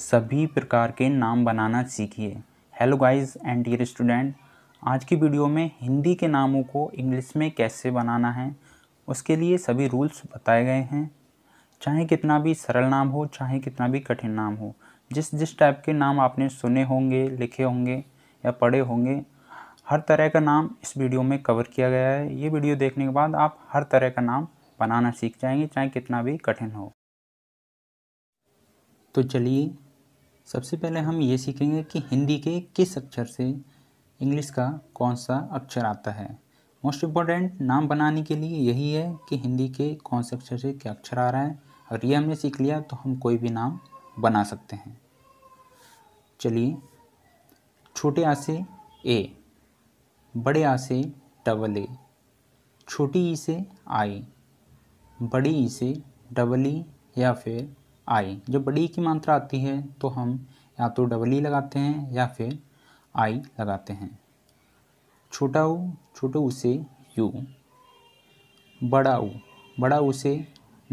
सभी प्रकार के नाम बनाना सीखिए hello guys and dear student आज की वीडियो में हिंदी के नामों को इंग्लिश में कैसे बनाना है उसके लिए सभी रूल्स बताए गए हैं चाहे कितना भी सरल नाम हो चाहे कितना भी कठिन नाम हो जिस जिस टाइप के नाम आपने सुने होंगे लिखे होंगे या पढ़े होंगे हर तरह का नाम इस वीडियो में कवर किया गया है ये वीडियो देखने के बाद आप हर तरह का नाम बनाना सीख जाएंगे चाहे कितना भी कठिन हो तो चलिए सबसे पहले हम ये सीखेंगे कि हिंदी के किस अक्षर से इंग्लिश का कौन सा अक्षर आता है मोस्ट इम्पॉर्टेंट नाम बनाने के लिए यही है कि हिंदी के कौन से अक्षर से क्या अक्षर आ रहा है और ये हमने सीख लिया तो हम कोई भी नाम बना सकते हैं चलिए छोटे आ से ए बड़े आ से डबल ए छोटी ई से आई बड़ी ई से डबल ई e या फिर आई जब बड़ी की मात्रा आती है तो हम या तो डबल ई लगाते हैं या फिर आई लगाते हैं छोटा ऊ छोटे ऊ से यू बड़ा ऊ बड़ा ऊ से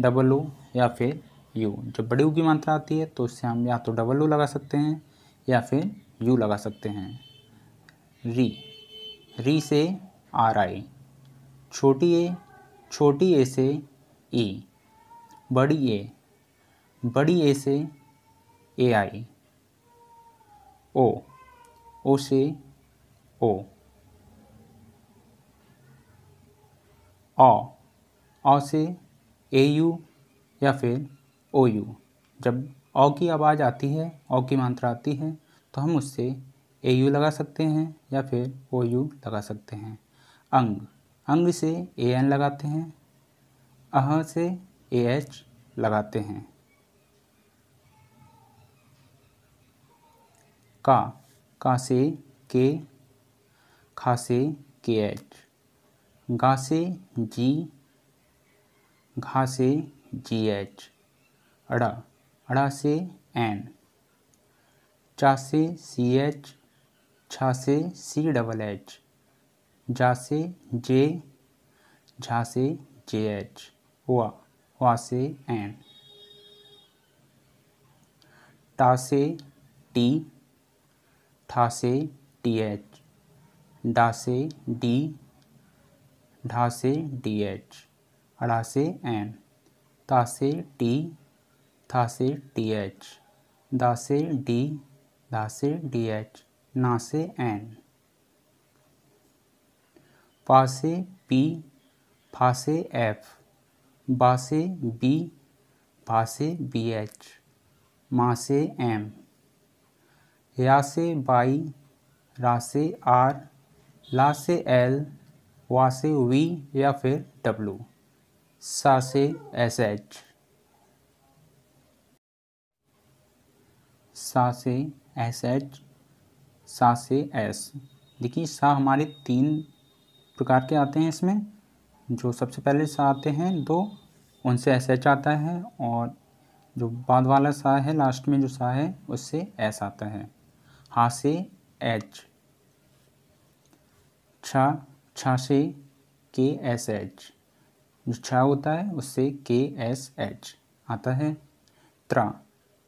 डबल ओ या फिर यू जब बड़े ऊ की मात्रा आती है तो उससे हम या तो डबल ओ लगा सकते हैं या फिर यू लगा सकते हैं री री से आर आई छोटी ए छोटी ए से ई बड़ी ए बड़ी ए से ए आई ओ ओ से ओ अ से ए यू या फिर ओ यू जब अ की आवाज़ आती है ओ की मात्रा आती है तो हम उससे ए यू लगा सकते हैं या फिर ओ यू लगा सकते हैं अंग अंग से ए एन लगाते हैं अह से ए एच लगाते हैं का का से के खा से के एच गा से जी घा से जी एच अड़ा अड़ा से एन चा से सी एच छा से सी डबल एच जा से जे झा से जे एच वा वा से एन टा से टी था से टी एच डा से डी ढा से डी एच अड़ा से एन ता से टी था से टी एच दा से डी धा से डी एच ना से एन पा से पी फा से एफ बा से बी भा से बी एच माँ से एम या से बाई रा से आर ला से एल वा से वी या फिर डब्लू सा से एस एच सा से एस एच सा से एस देखिए सा हमारे तीन प्रकार के आते हैं इसमें जो सबसे पहले सा आते हैं दो उनसे एस एच आता है और जो बाद वाला सा है लास्ट में जो सा है उससे एस आता है हाथ से एच छा छा से के एस एच जो छा होता है उससे के एस एच आता है त्रा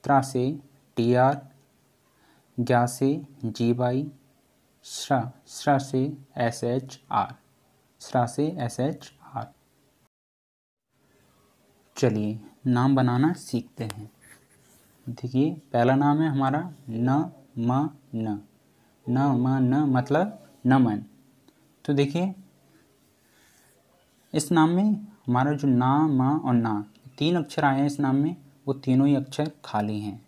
त्रा से टी आर ग्या से जी वाई श्रा श्रा से एस एच आर श्रा से एस एच आर चलिए नाम बनाना सीखते हैं देखिए पहला नाम है हमारा न म न न म न मतलब नमन तो देखिए इस नाम में हमारा जो ना म और ना तीन अक्षर आए हैं इस नाम में वो तीनों ही अक्षर खाली हैं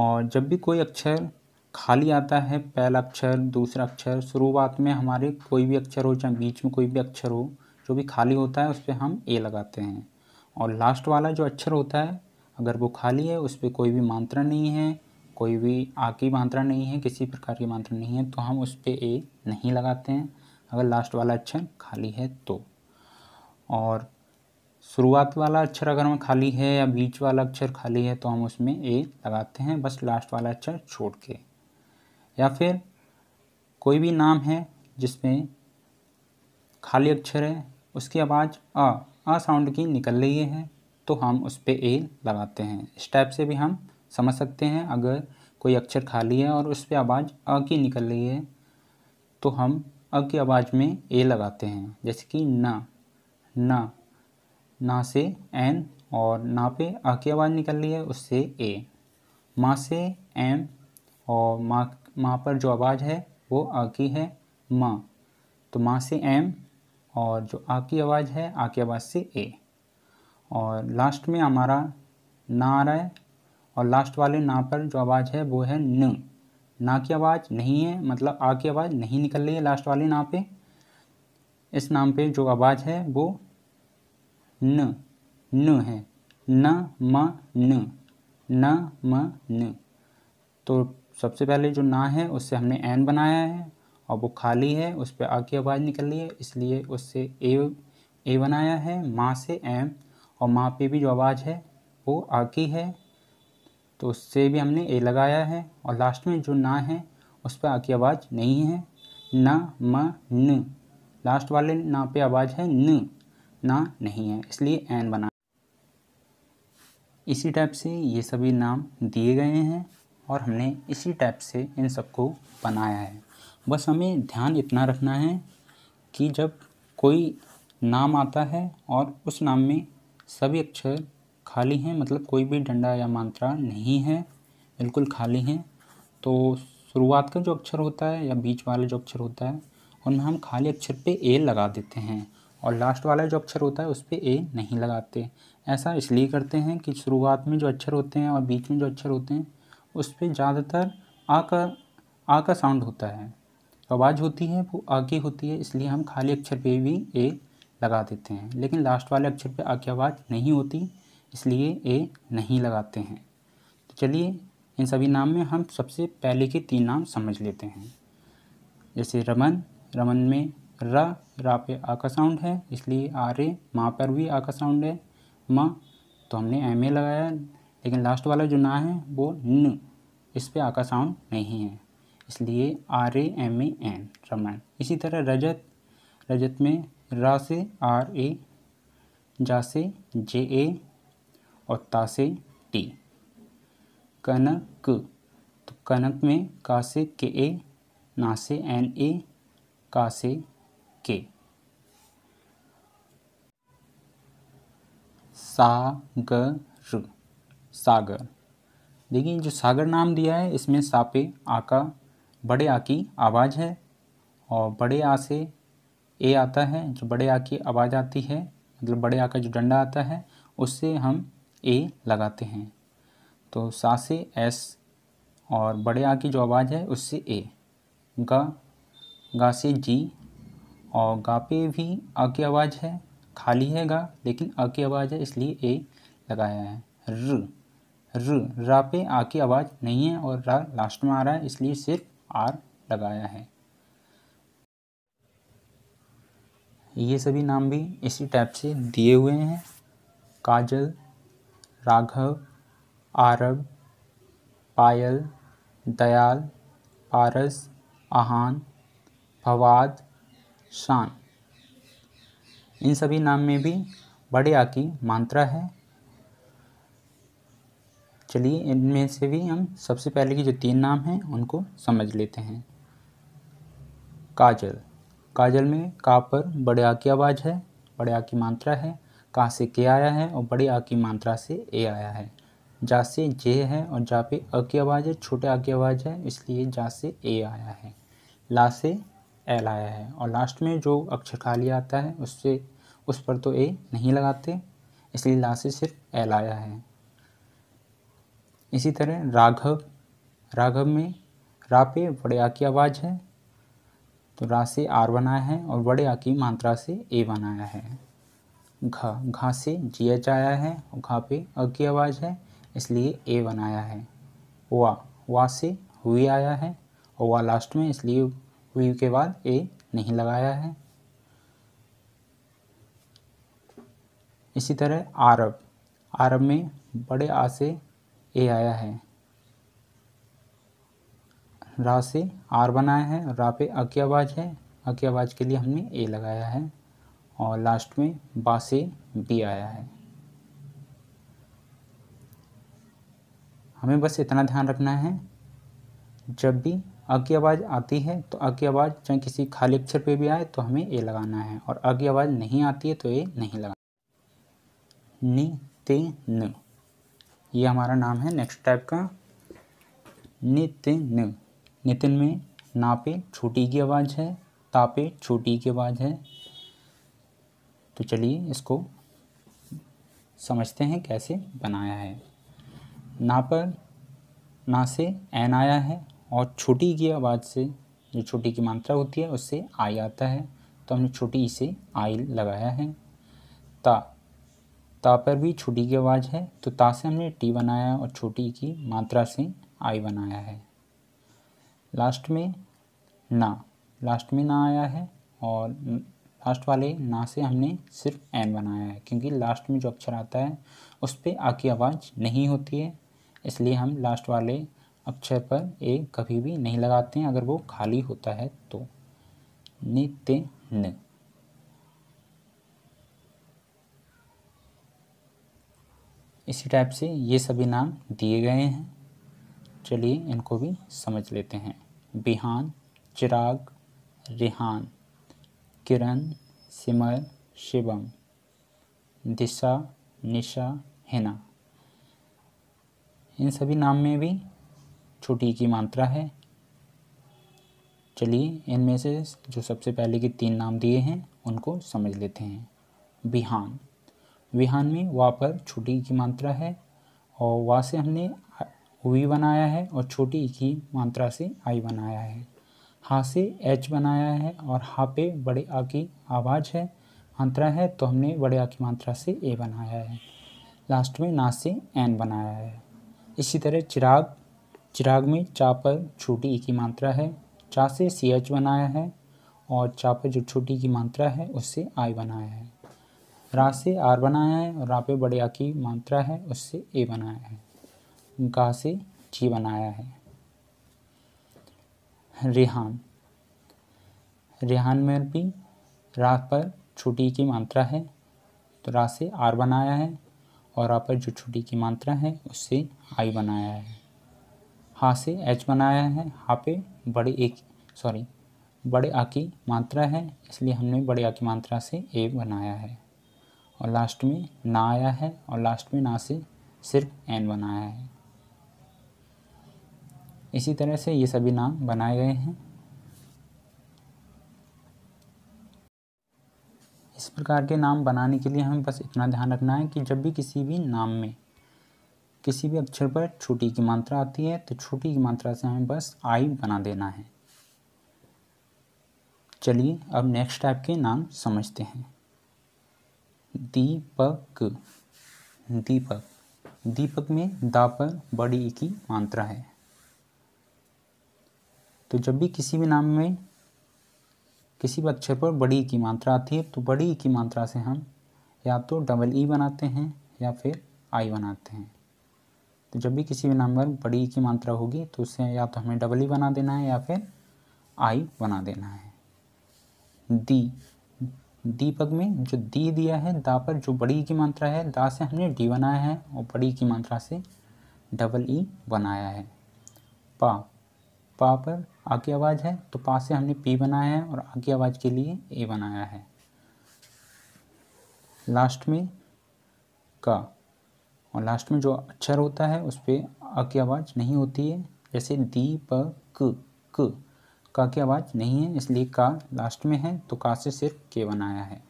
और जब भी कोई अक्षर खाली आता है पहला अक्षर दूसरा अक्षर शुरुआत में हमारे कोई भी अक्षर हो चाहे बीच में कोई भी अक्षर हो जो भी खाली होता है उस पर हम ए लगाते हैं और लास्ट वाला जो अक्षर होता है अगर वो खाली है उस पर कोई भी मात्रा नहीं है कोई भी आ की मात्रा नहीं है किसी प्रकार की मात्रा नहीं है तो हम उस पर ए नहीं लगाते हैं अगर लास्ट वाला अक्षर अच्छा खाली है तो और शुरुआत वाला अक्षर अगर हम खाली है या बीच वाला अक्षर खाली है तो हम उसमें ए लगाते हैं बस लास्ट वाला अक्षर छोड़ के या फिर कोई भी नाम है जिसमें खाली अक्षर है उसकी आवाज़ अ अ साउंड की निकल रही है तो हम उस पर ए लगाते हैं इस टाइप से भी हम समझ सकते हैं अगर कोई अक्षर खाली है और उस पर आवाज़ अ की निकल रही है तो हम अ की आवाज़ में ए लगाते हैं जैसे कि ना ना ना से एन और ना पे अ की आवाज़ निकल रही है उससे ए माँ से एम और माँ माँ पर जो आवाज़ है वो आ की है माँ तो माँ से एम और जो आ की आवाज़ है आ की आवाज़ से ए और लास्ट में हमारा ना आ रहा है और लास्ट वाले ना पर जो आवाज़ है वो है न ना की आवाज़ नहीं है मतलब आ की आवाज़ नहीं निकल रही है लास्ट वाले ना पे इस नाम पे जो आवाज़ है वो न न है न म न न म न तो सबसे पहले जो ना है उससे हमने एन बनाया है और वो खाली है उस पर आ की आवाज़ निकल रही है इसलिए उससे ए ए बनाया है माँ से एम और माँ पे भी जो आवाज़ है वो आ की है तो उससे भी हमने ए लगाया है और लास्ट में जो ना है उस पर आ की आवाज़ नहीं है न म न लास्ट वाले ना पे आवाज़ है न ना नहीं है इसलिए एन बना इसी टाइप से ये सभी नाम दिए गए हैं और हमने इसी टाइप से इन सबको बनाया है बस हमें ध्यान इतना रखना है कि जब कोई नाम आता है और उस नाम में सभी अक्षर खाली हैं मतलब कोई भी डंडा या मात्रा नहीं है बिल्कुल खाली हैं तो शुरुआत का जो अक्षर होता है या बीच वाला जो अक्षर होता है उनमें हम खाली अक्षर पे ए लगा देते हैं और लास्ट वाला जो अक्षर होता है उस पर ए नहीं लगाते ऐसा इसलिए करते हैं कि शुरुआत में जो अक्षर होते हैं और बीच में जो अक्षर होते हैं उस पर ज़्यादातर आ का आ का साउंड होता है आवाज़ होती है वो आ की होती है इसलिए हम खाली अक्षर पे भी ए लगा देते हैं लेकिन लास्ट वाले अक्षर पे आ की आवाज़ नहीं होती इसलिए ए नहीं लगाते हैं तो चलिए इन सभी नाम में हम सबसे पहले के तीन नाम समझ लेते हैं जैसे रमन रमन में रा रा पे आ का साउंड है इसलिए आर ए माँ पर भी आ का साउंड है माँ तो हमने एम ए लगाया लेकिन लास्ट वाला जो ना है वो न इस पे आ का साउंड नहीं है इसलिए R A M A N Raman इसी तरह रजत रजत में रा से आर ए जा से जे ए और ता से टी कनक तो कनक में का से के ए ना से एन ए का से के सागर सागर देखिए जो सागर नाम दिया है इसमें सापे आका बड़े आ की आवाज़ है और बड़े आ से ए आता है जो बड़े आ की आवाज़ आती है मतलब बड़े आ का जो डंडा आता है उससे हम ए लगाते हैं तो सा से एस और बड़े आ की जो आवाज़ है उससे ए गा गा से जी और गा पे भी आ की आवाज़ है खाली है गा लेकिन आ की आवाज़ है इसलिए ए लगाया है र र रा पे आ की आवाज़ नहीं है और रा लास्ट में आ रहा है इसलिए सिर्फ आर लगाया है ये सभी नाम भी इसी टाइप से दिए हुए हैं काजल राघव आरब पायल दयाल पारस आहान फवाद शान इन सभी नाम में भी बड़े आ की मात्रा है चलिए इनमें से भी हम सबसे पहले की जो तीन नाम हैं उनको समझ लेते हैं काजल काजल में का पर बड़े आ की आवाज़ है बड़े आ की मात्रा है का से के आया है और बड़े आ की मात्रा से ए आया है जा से जे है और जा पे अ की आवाज़ है छोटे आ की आवाज़ है इसलिए जा से ए आया है ला से एल आया है और लास्ट में जो अक्षर खाली आता है उससे उस पर तो ए नहीं लगाते इसलिए ला से सिर्फ एल आया है इसी तरह राघव राघव में रा पे बड़े आ की आवाज़ है तो रा से आर बनाया है और बड़े आ की मात्रा से ए बनाया है घा घा से जी एच आया है और घा पे अ की आवाज़ है इसलिए ए बनाया है वा वा से हुई आया है और वा लास्ट में इसलिए हुई के बाद ए नहीं लगाया है इसी तरह आरब आरब में बड़े आ से ए आया है रा से आर बनाया है रा पे अ की आवाज़ है अ की आवाज़ के लिए हमने ए लगाया है और लास्ट में बा से बी आया है हमें बस इतना ध्यान रखना है जब भी अ की आवाज़ आती है तो अ की आवाज़ चाहे किसी खाली अक्षर पे भी आए तो हमें ए लगाना है और अ की आवाज़ नहीं आती है तो ए नहीं लगाना नी ते न ये हमारा नाम है नेक्स्ट टाइप का नितिन नितिन में ना पे छोटी की आवाज़ है ता पे छोटी की आवाज़ है तो चलिए इसको समझते हैं कैसे बनाया है ना पर ना से एन आया है और छोटी की आवाज़ से जो छोटी की मात्रा होती है उससे आई आता है तो हमने छोटी से आई लगाया है ता ता पर भी छोटी की आवाज़ है तो ता से हमने टी बनाया और छोटी की मात्रा से आई बनाया है लास्ट में ना लास्ट में ना आया है और लास्ट वाले ना से हमने सिर्फ एन बनाया है क्योंकि लास्ट में जो अक्षर आता है उस पर आ की आवाज़ नहीं होती है इसलिए हम लास्ट वाले अक्षर पर ए कभी भी नहीं लगाते हैं अगर वो खाली होता है तो नित्य न इसी टाइप से ये सभी नाम दिए गए हैं चलिए इनको भी समझ लेते हैं बिहान चिराग रिहान किरण सिमर शिवम दिशा निशा हिना इन सभी नाम में भी छोटी की मात्रा है चलिए इनमें से जो सबसे पहले के तीन नाम दिए हैं उनको समझ लेते हैं बिहान बिहान में वा पर छोटी की मात्रा है और वा से हमने वी बनाया है और छोटी की मात्रा से आई बनाया है हाँ से एच बनाया है और हा पे बड़े आ की आवाज़ है मात्रा है तो हमने बड़े आ की मात्रा से ए बनाया है लास्ट में ना से एन बनाया है इसी तरह चिराग चिराग में चा पर छोटी की मात्रा है चा से सी एच बनाया है और चा पर जो छोटी की मात्रा है उससे आई बनाया है रा से आर बनाया है और रा पे बड़े आ की मात्रा है उससे ए बनाया है गा से जी बनाया है रेहान रेहान में भी रा पर छुट्टी की मात्रा है तो रा से आर बनाया है और रा पर जो छुट्टी की मात्रा है उससे आई बनाया है हा से एच बनाया है हा पे बड़े एक सॉरी बड़े आ की मात्रा है इसलिए हमने बड़े आ की मात्रा से ए बनाया है और लास्ट में ना आया है और लास्ट में ना से सिर्फ एन बनाया है इसी तरह से ये सभी नाम बनाए गए हैं इस प्रकार के नाम बनाने के लिए हमें बस इतना ध्यान रखना है कि जब भी किसी भी नाम में किसी भी अक्षर पर छोटी की मात्रा आती है तो छोटी की मात्रा से हमें बस आई बना देना है चलिए अब नेक्स्ट टाइप के नाम समझते हैं दीपक दीपक दीपक में दा पर बड़ी की मात्रा है तो जब भी किसी भी नाम में किसी भी अक्षर पर बड़ी की मात्रा आती है तो बड़ी की मात्रा से हम या तो डबल ई e बनाते हैं या फिर आई बनाते हैं तो जब भी किसी भी नाम पर बड़ी की मात्रा होगी तो उससे या तो हमें डबल ई e बना देना है या फिर आई बना देना है दी दीपक में जो दी दिया है दा पर जो बड़ी की मात्रा है दा से हमने डी बनाया है और बड़ी की मात्रा से डबल ई e बनाया है पा पा पर आगे आवाज़ है तो पा से हमने पी बनाया है और आगे आवाज़ के लिए ए बनाया है लास्ट में का और लास्ट में जो अक्षर होता है उस पर आ की आवाज़ नहीं होती है जैसे दी प क क का की आवाज़ नहीं है इसलिए का लास्ट में है तो का से सिर्फ के बनाया है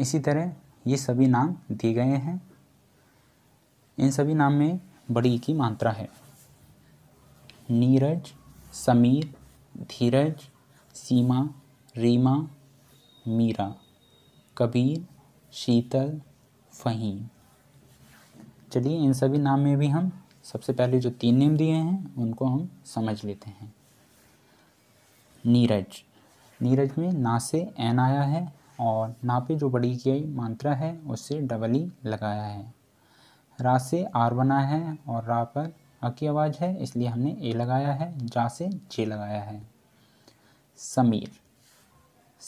इसी तरह ये सभी नाम दिए गए हैं इन सभी नाम में बड़ी की मात्रा है नीरज समीर धीरज सीमा रीमा मीरा कबीर शीतल फ़हीम चलिए इन सभी नाम में भी हम सबसे पहले जो तीन नेम दिए हैं उनको हम समझ लेते हैं नीरज नीरज में ना से एन आया है और ना पे जो बड़ी की मात्रा है उससे डबल ई लगाया है रा से आर बना है और रा पर आ की आवाज़ है इसलिए हमने ए लगाया है जा से जे लगाया है समीर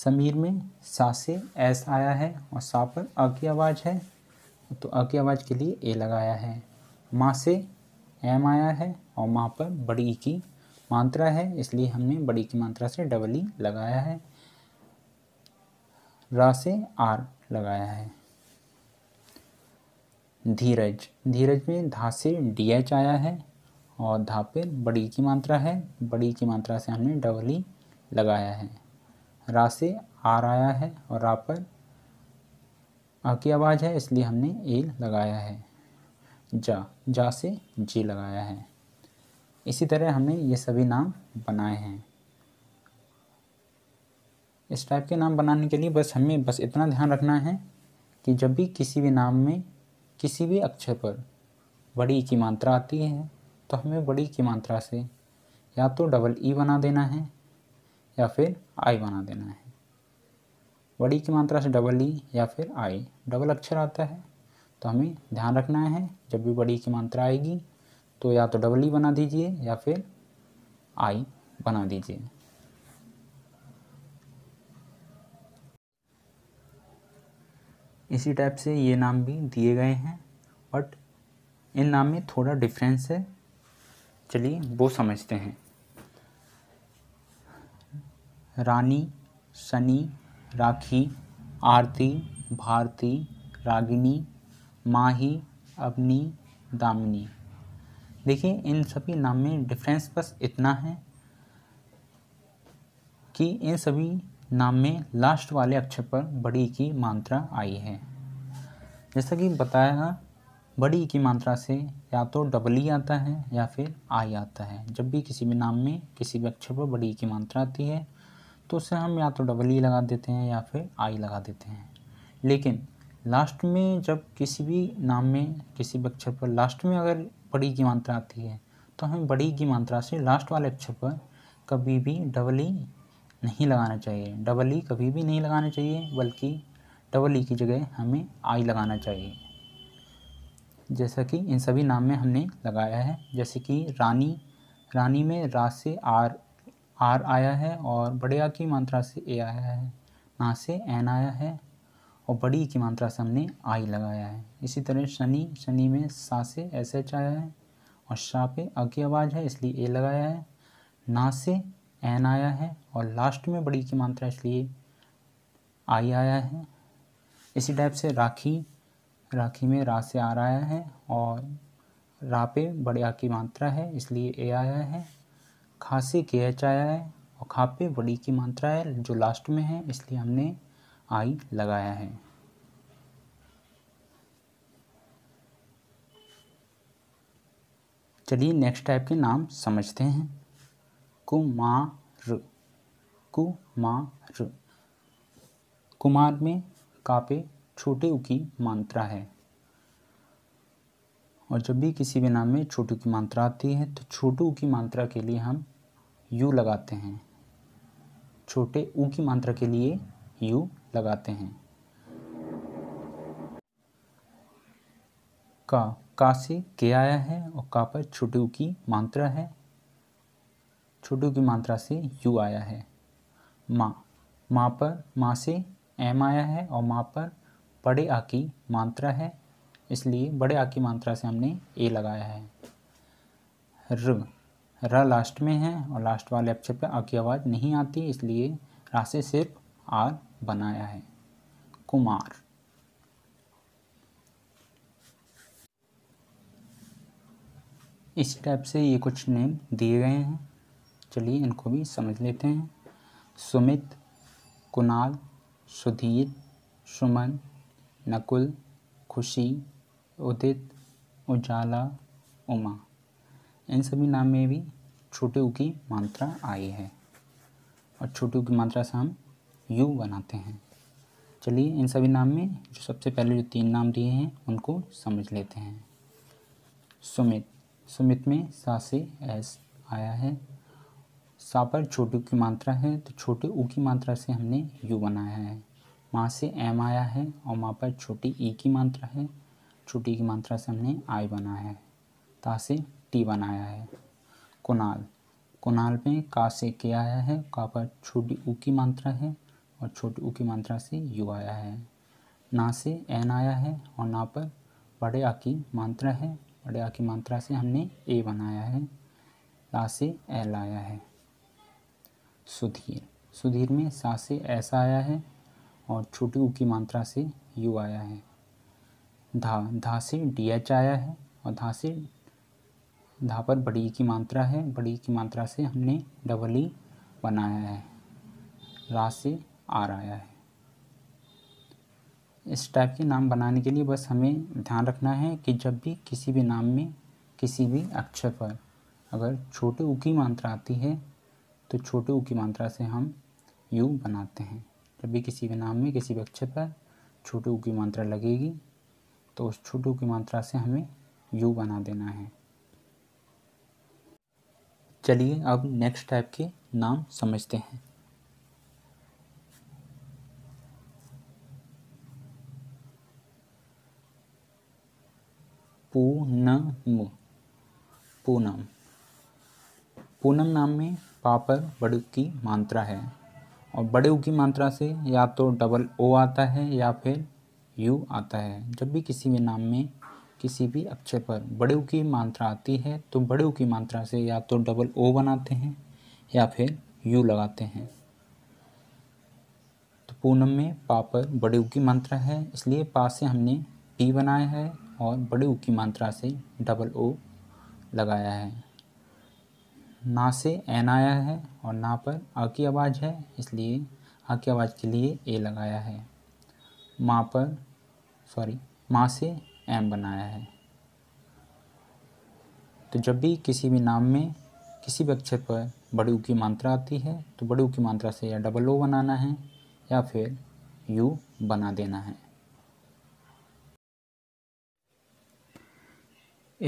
समीर में सा से एस आया है और सा पर अ की आवाज़ है तो अ की आवाज़ के लिए ए लगाया है माँ से एम आया है और माँ पर बड़ी की मात्रा है इसलिए हमने बड़ी की मात्रा से डबल ई लगाया है रा से आर लगाया है धीरज धीरज में धा से डी एच आया है और धा पे बड़ी की मात्रा है बड़ी की मात्रा से हमने डबल ई लगाया है रा से आर आया है और रा पर आ की आवाज़ है इसलिए हमने एल लगाया है जा जा से जी लगाया है इसी तरह हमने ये सभी नाम बनाए हैं इस टाइप के नाम बनाने के लिए बस हमें बस इतना ध्यान रखना है कि जब भी किसी भी नाम में किसी भी अक्षर पर बड़ी की मात्रा आती है तो हमें बड़ी की मात्रा से या तो डबल ई e बना देना है या फिर आई बना देना है बड़ी की मात्रा से डबल ई e या फिर आई डबल अक्षर आता है तो हमें ध्यान रखना है जब भी बड़ी की मात्रा आएगी तो या तो डबल ई e बना दीजिए या फिर आई बना दीजिए इसी टाइप से ये नाम भी दिए गए हैं बट इन नाम में थोड़ा डिफरेंस है चलिए वो समझते हैं रानी सनी राखी आरती भारती रागिनी माही अवनी दामिनी देखिए इन सभी नाम में डिफरेंस बस इतना है कि इन सभी नाम में लास्ट वाले अक्षर पर बड़ी की मात्रा आई है जैसा कि बताया बड़ी की मात्रा से या तो डबल ई आता है या फिर आई आता है जब भी किसी भी नाम में किसी भी अक्षर पर बड़ी की मात्रा आती है तो उसे हम या तो डबल ई लगा देते हैं या फिर आई लगा देते हैं लेकिन लास्ट में जब किसी भी नाम में किसी भी अक्षर पर लास्ट में अगर बड़ी की मात्रा आती है तो हमें बड़ी की मात्रा से लास्ट वाले अक्षर पर कभी भी डबल ई नहीं लगाना चाहिए डबल ई कभी भी नहीं लगाना चाहिए बल्कि डबल ई की जगह हमें आई लगाना चाहिए जैसा कि इन सभी नाम में हमने लगाया है जैसे कि रानी रानी में रा से आर आर आया है और बड़े आ की मात्रा से ए आया है ना से एन आया है और बड़ी की मात्रा से हमने आई लगाया है इसी तरह शनि शनि में सा से एस एच आया है और शाह पे अ की आवाज़ है इसलिए ए लगाया है ना से एन आया है और लास्ट में बड़ी की मात्रा इसलिए आई आया है इसी टाइप से राखी राखी में रा से आर आया है और रा पे बड़े आ की मात्रा है इसलिए ए आया है खा से के एच आया है और खा पे बड़ी की मात्रा है जो लास्ट में है इसलिए हमने आई लगाया है चलिए नेक्स्ट टाइप के नाम समझते हैं कुमार कुमार कुमार में कापे छोटे उ की मात्रा है और जब भी किसी भी नाम में छोटे की मात्रा आती है तो छोटे उ की मात्रा के लिए हम यू लगाते हैं छोटे उ की मात्रा के लिए यू लगाते हैं का का से के आया है और का पर छोटे उ की मात्रा है छोटू की मात्रा से यू आया है माँ माँ पर माँ से एम आया है और माँ पर बड़े आ की मात्रा है इसलिए बड़े आ की मात्रा से हमने ए लगाया है र र लास्ट में है और लास्ट वाले अक्षर पर आ की आवाज़ नहीं आती इसलिए रा से सिर्फ आर बनाया है कुमार इस टाइप से ये कुछ नेम दिए गए हैं चलिए इनको भी समझ लेते हैं सुमित कुणाल सुधीर सुमन नकुल खुशी उदित उजाला उमा इन सभी नाम में भी छोटे ऊ की मात्रा आई है और छोटे ऊ की मात्रा से हम यू बनाते हैं चलिए इन सभी नाम में जो सबसे पहले जो तीन नाम दिए हैं उनको समझ लेते हैं सुमित सुमित में सा से एस आया है सा पर छोटे की मात्रा है तो छोटे ऊ की मात्रा से हमने यू बनाया है माँ से एम आया है और माँ पर छोटी ई की मात्रा है छोटी की मात्रा से हमने आई बनाया है ता से टी बनाया है कुनाल कुनाल में का से के आया है का पर छोटी ऊ की मात्रा है और छोटी ऊ की मात्रा से यू आया है ना से एन आया है और ना पर बड़े आ की मात्रा है बड़े आ की मात्रा से हमने ए बनाया है ला से एल आया है सुधीर सुधीर में सा से ऐसा आया है और छोटी ऊ की मात्रा से यू आया है धा धा से डी एच आया है और धा से धा पर बड़ी की मात्रा है बड़ी की मात्रा से हमने डबल ई बनाया है रा से आर आया है इस टाइप के नाम बनाने के लिए बस हमें ध्यान रखना है कि जब भी किसी भी नाम में किसी भी अक्षर पर अगर छोटे ऊ की मात्रा आती है तो छोटे ऊ की मात्रा से हम यू बनाते हैं जब भी किसी भी नाम में किसी भी अक्षर पर छोटे ऊ की मात्रा लगेगी तो उस छोटे ऊ की मात्रा से हमें यू बना देना है चलिए अब नेक्स्ट टाइप के नाम समझते हैं पूनम पूनम पूनम नाम में पापर बड़ू की मात्रा है और बड़े की मात्रा से या तो डबल ओ आता है या फिर यू आता है जब भी किसी भी नाम में किसी भी अक्षर पर बड़े की मात्रा आती है तो बड़े की मात्रा से या तो डबल ओ बनाते हैं या फिर यू लगाते हैं तो पूनम में पा पर बड़े की मात्रा है इसलिए पा से हमने पी बनाया है और बड़े की मात्रा से डबल ओ लगाया है ना से एन आया है और ना पर आ की आवाज़ है इसलिए आ की आवाज़ के लिए ए लगाया है माँ पर सॉरी माँ से एम बनाया है तो जब भी किसी भी नाम में किसी भी अक्षर पर बड़ी ऊ की मात्रा आती है तो बड़ी ऊ की मात्रा से या डबल ओ बनाना है या फिर यू बना देना है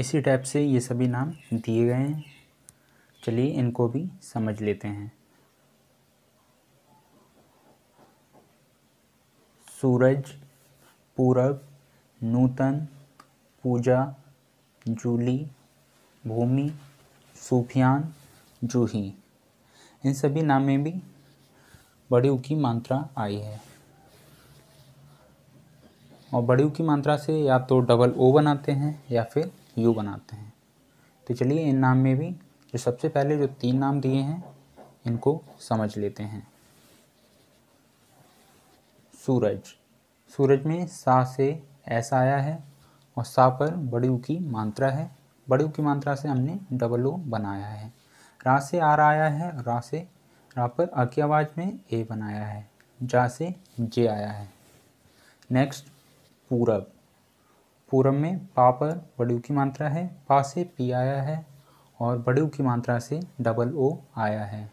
इसी टाइप से ये सभी नाम दिए गए हैं चलिए इनको भी समझ लेते हैं सूरज पूरब नूतन पूजा जूली भूमि सूफियान जूही इन सभी नाम में भी बड़े की मात्रा आई है और बड़े की मात्रा से या तो डबल ओ बनाते हैं या फिर यू बनाते हैं तो चलिए इन नाम में भी जो सबसे पहले जो तीन नाम दिए हैं इनको समझ लेते हैं सूरज सूरज में सा से ऐसा आया है और सा पर बड़ी की मात्रा है बड़ी की मात्रा से हमने डबल ओ बनाया है रा से आर आया है रा से रा पर अ की आवाज़ में ए बनाया है जा से जे आया है नेक्स्ट पूरब पूरब में पा पर बड़ी की मात्रा है पा से पी आया है और बड़ू की मात्रा से डबल ओ आया है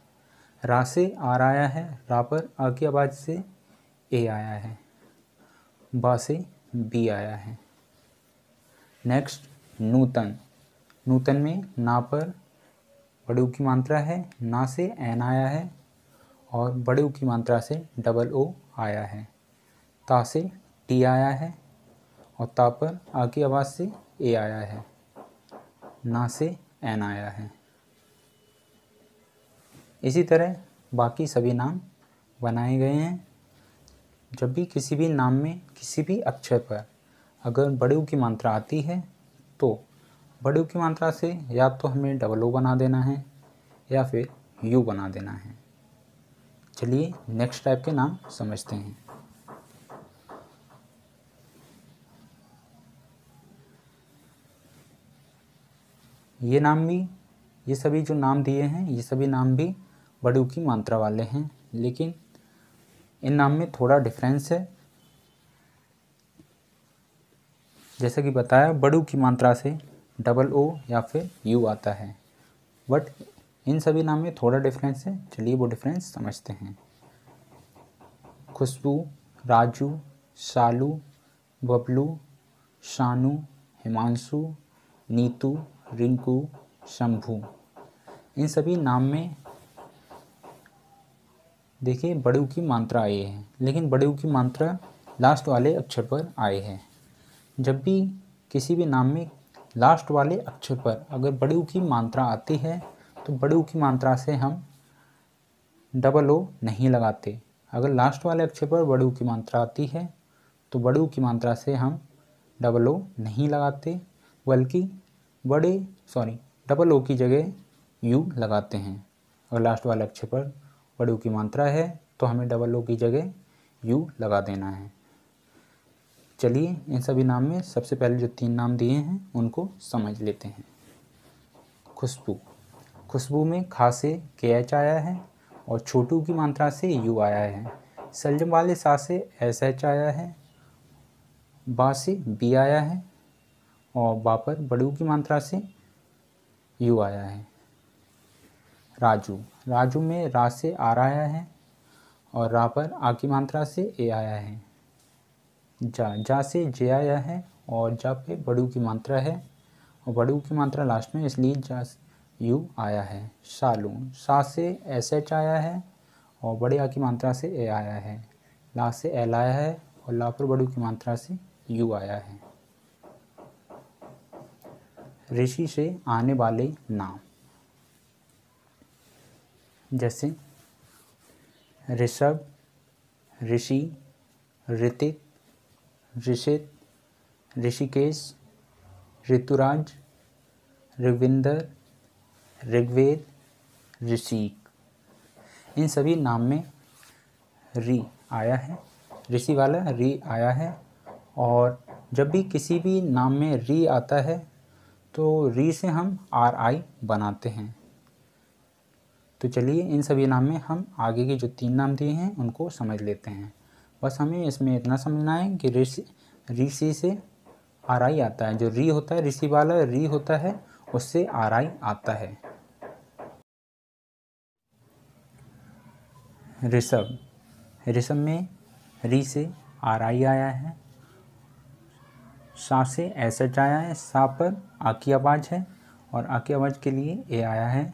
रा से आर आया है रा पर आ की आवाज़ से ए आया है बा से बी आया है नेक्स्ट नूतन नूतन में ना पर बड़ू की मात्रा है ना से एन आया है और बड़े की मात्रा से डबल ओ आया है ता से टी आया है और ता पर आ की आवाज़ से ए आया है ना से एन आया है इसी तरह बाकी सभी नाम बनाए गए हैं जब भी किसी भी नाम में किसी भी अक्षर पर अगर बड़े की मात्रा आती है तो बड़े की मात्रा से या तो हमें डबल ओ बना देना है या फिर यू बना देना है चलिए नेक्स्ट टाइप के नाम समझते हैं ये नाम भी ये सभी जो नाम दिए हैं ये सभी नाम भी बड़ू की मात्रा वाले हैं लेकिन इन नाम में थोड़ा डिफरेंस है जैसा कि बताया बड़ू की मात्रा से डबल ओ या फिर यू आता है बट इन सभी नाम में थोड़ा डिफरेंस है चलिए वो डिफरेंस समझते हैं खुशबू राजू शालू बबलू शानू हिमांशु नीतू रिंकू शंभू इन सभी नाम में देखिए बड़े की मात्रा आई है लेकिन बड़े की मात्रा लास्ट वाले अक्षर पर आए हैं जब भी किसी भी नाम में लास्ट वाले अक्षर पर अगर बड़े की मात्रा आती है तो बड़े की मात्रा से हम डबल ओ नहीं लगाते अगर लास्ट वाले अक्षर पर बड़े की मात्रा आती है तो बड़े की मात्रा से हम डबल ओ नहीं लगाते बल्कि बड़े सॉरी डबल ओ की जगह यू लगाते हैं और लास्ट वाले अक्षर पर बड़े ओ की मात्रा है तो हमें डबल ओ की जगह यू लगा देना है चलिए इन सभी नाम में सबसे पहले जो तीन नाम दिए हैं उनको समझ लेते हैं खुशबू खुशबू में खा से के एच आया है और छोटू की मात्रा से यू आया है सलजम वाले सा से एस एच आया है बा से बी आया है और बापर बड़ू की मात्रा से यू आया है राजू राजू में रा से आर आया है और रा पर आ की मात्रा से ए आया है जा जा से जे आया है और जा पे बड़ू की मात्रा है और बड़ू की मात्रा लास्ट में इसलिए जा यू आया है शालू सा से एस एच आया है और बड़े आ की मात्रा से ए आया है ला से एल आया है और ला पर बड़ू की मात्रा से यू आया है ऋषि से आने वाले नाम जैसे ऋषभ ऋषि ऋतिक ऋषित ऋषिकेश ऋतुराज ऋगविंदर ऋग्वेद ऋषिक इन सभी नाम में री आया है ऋषि वाला री आया है और जब भी किसी भी नाम में री आता है तो री से हम आर आई बनाते हैं तो चलिए इन सभी नाम में हम आगे के जो तीन नाम दिए हैं उनको समझ लेते हैं बस हमें इसमें इतना समझना है कि ऋषि ऋषि से आर आई आता है जो री होता है ऋषि वाला री होता है उससे आर आई आता है ऋषभ ऋषभ में री से आर आई आया है सा से एच आया है सा पर आ की आवाज़ है और आ की आवाज़ के लिए ए आया है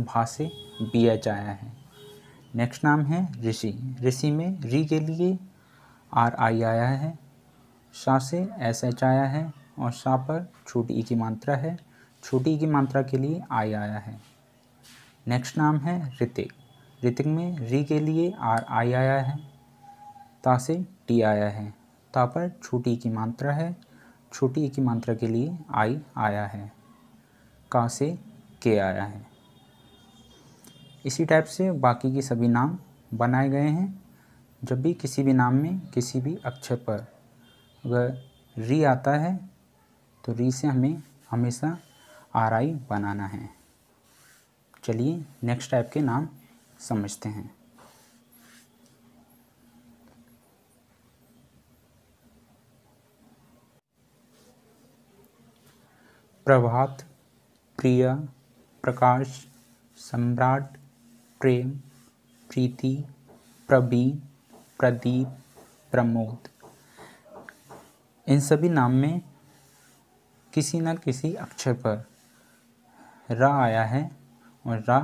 भा से बी एच आया है नेक्स्ट नाम है ऋषि ऋषि में री के लिए आर आई आया है सा से एस एच आया है और सा पर छोटी ई की मात्रा है छोटी ई की मात्रा के लिए आई आया है नेक्स्ट नाम है ऋतिक ऋतिक में री के लिए आर आई आया है ता से टी आया है ता पर छोटी की मात्रा है छोटी की मात्रा के लिए आई आया है का से के आया है इसी टाइप से बाकी के सभी नाम बनाए गए हैं जब भी किसी भी नाम में किसी भी अक्षर पर अगर री आता है तो री से हमें हमेशा आर आई बनाना है चलिए नेक्स्ट टाइप के नाम समझते हैं प्रभात प्रिया प्रकाश सम्राट प्रेम प्रीति प्रवीण प्रदीप प्रमोद इन सभी नाम में किसी न किसी अक्षर पर रा आया है और रा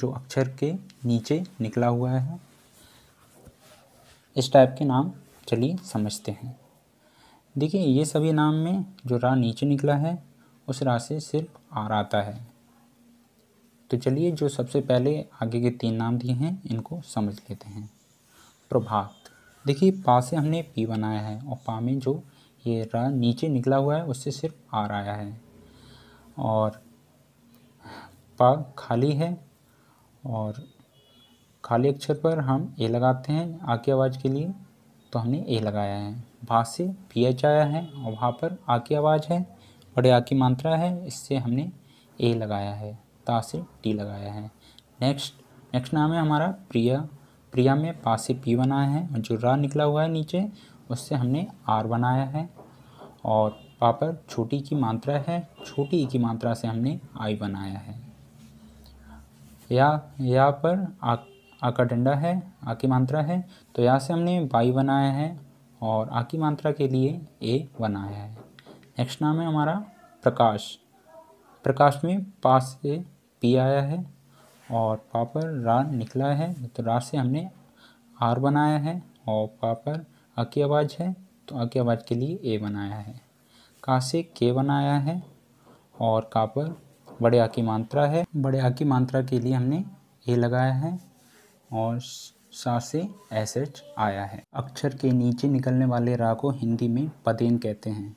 जो अक्षर के नीचे निकला हुआ है इस टाइप के नाम चलिए समझते हैं देखिए ये सभी नाम में जो रा नीचे निकला है उस राशि सिर्फ आर आता है तो चलिए जो सबसे पहले आगे के तीन नाम दिए हैं इनको समझ लेते हैं प्रभात देखिए पा से हमने पी बनाया है और पा में जो ये रा नीचे निकला हुआ है उससे सिर्फ आर आया है और पा खाली है और खाली अक्षर पर हम ए लगाते हैं आ की आवाज़ के लिए तो हमने ए लगाया है भा से पी एच आया है और वहाँ पर आ की आवाज़ है बड़े आ की मात्रा है इससे हमने ए लगाया है ता से टी लगाया है नेक्स्ट नेक्स्ट नाम है हमारा प्रिया प्रिया में पा से पी बनाया है और जो रा निकला हुआ है नीचे उससे हमने आर बनाया है और पापर पर छोटी की मात्रा है छोटी की मात्रा से हमने आई बनाया है या या पर आ, आ का डंडा है आ की मात्रा है तो यहाँ से हमने बाई बनाया है और आ की मात्रा के लिए ए बनाया है नेक्स्ट नाम है हमारा प्रकाश प्रकाश में पास से पी आया है और पापर रा निकला है तो रा से हमने आर बनाया है और पापर पर आवाज़ है तो अ आवाज़ के लिए ए बनाया है का से के बनाया है और का पर बड़े आ की मात्रा है बड़े आ की मात्रा के लिए हमने ए लगाया है और सा से एस एच आया है अक्षर के नीचे निकलने वाले रा को हिंदी में पदेन कहते हैं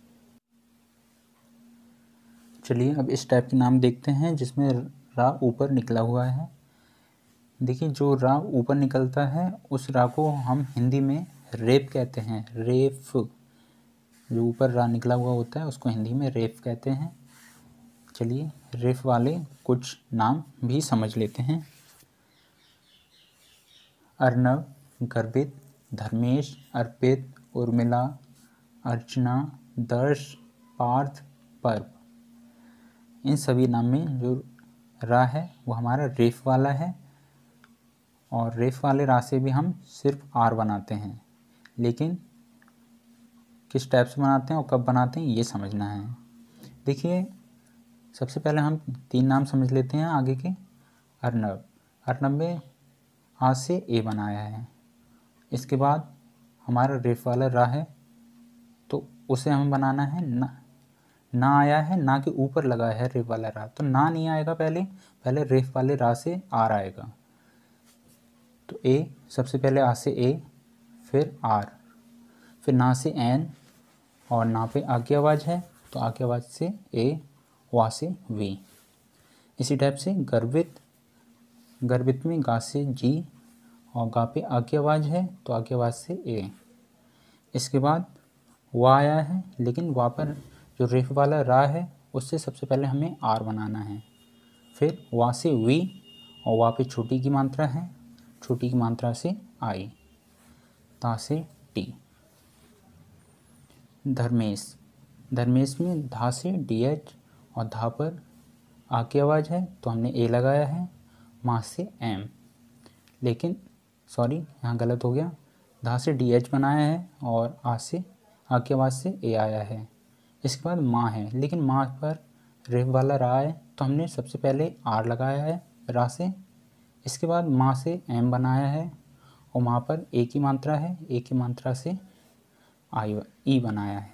चलिए अब इस टाइप के नाम देखते हैं जिसमें रा ऊपर निकला हुआ है देखिए जो रा ऊपर निकलता है उस रा को हम हिंदी में रेप कहते हैं रेफ जो ऊपर रा निकला हुआ होता है उसको हिंदी में रेफ कहते हैं चलिए रेफ वाले कुछ नाम भी समझ लेते हैं अर्नव गर्भित धर्मेश अर्पित उर्मिला अर्चना दर्श पार्थ पर्व इन सभी नाम में जो रा है वो हमारा रेफ वाला है और रेफ वाले रा से भी हम सिर्फ आर बनाते हैं लेकिन किस टाइप से बनाते हैं और कब बनाते हैं ये समझना है देखिए सबसे पहले हम तीन नाम समझ लेते हैं आगे के अर्नब अरनब में आ से ए बनाया है इसके बाद हमारा रेफ वाला रा है तो उसे हमें बनाना है ना ना आया है ना के ऊपर लगा है रेफ वाला रा तो ना नहीं आएगा पहले पहले रेफ वाले रा से आर आएगा तो ए सबसे पहले आ से ए फिर आर फिर ना से एन और ना पे आगे आवाज़ है तो आगे आवाज़ से ए वा से वी इसी टाइप से गर्भित गर्भित में गा से जी और गा पे आगे आवाज़ है तो आगे आवाज़ से ए इसके बाद वा आया है लेकिन वा पर जो रेफ वाला रा है उससे सबसे पहले हमें आर बनाना है फिर वहाँ से वी और वहाँ पे छोटी की मात्रा है छोटी की मात्रा से आई ता से टी धर्मेश धर्मेश में धा से डी एच और धा पर आ की आवाज़ है तो हमने ए लगाया है माँ से एम लेकिन सॉरी यहाँ गलत हो गया धा से डी एच बनाया है और आ से आ की आवाज़ से ए आया है इसके बाद माँ है लेकिन माँ पर रे वाला रा है तो हमने सबसे पहले आर लगाया है रा से इसके बाद माँ से एम बनाया है और माँ पर ए की मात्रा है ए की मात्रा से आई ई बनाया है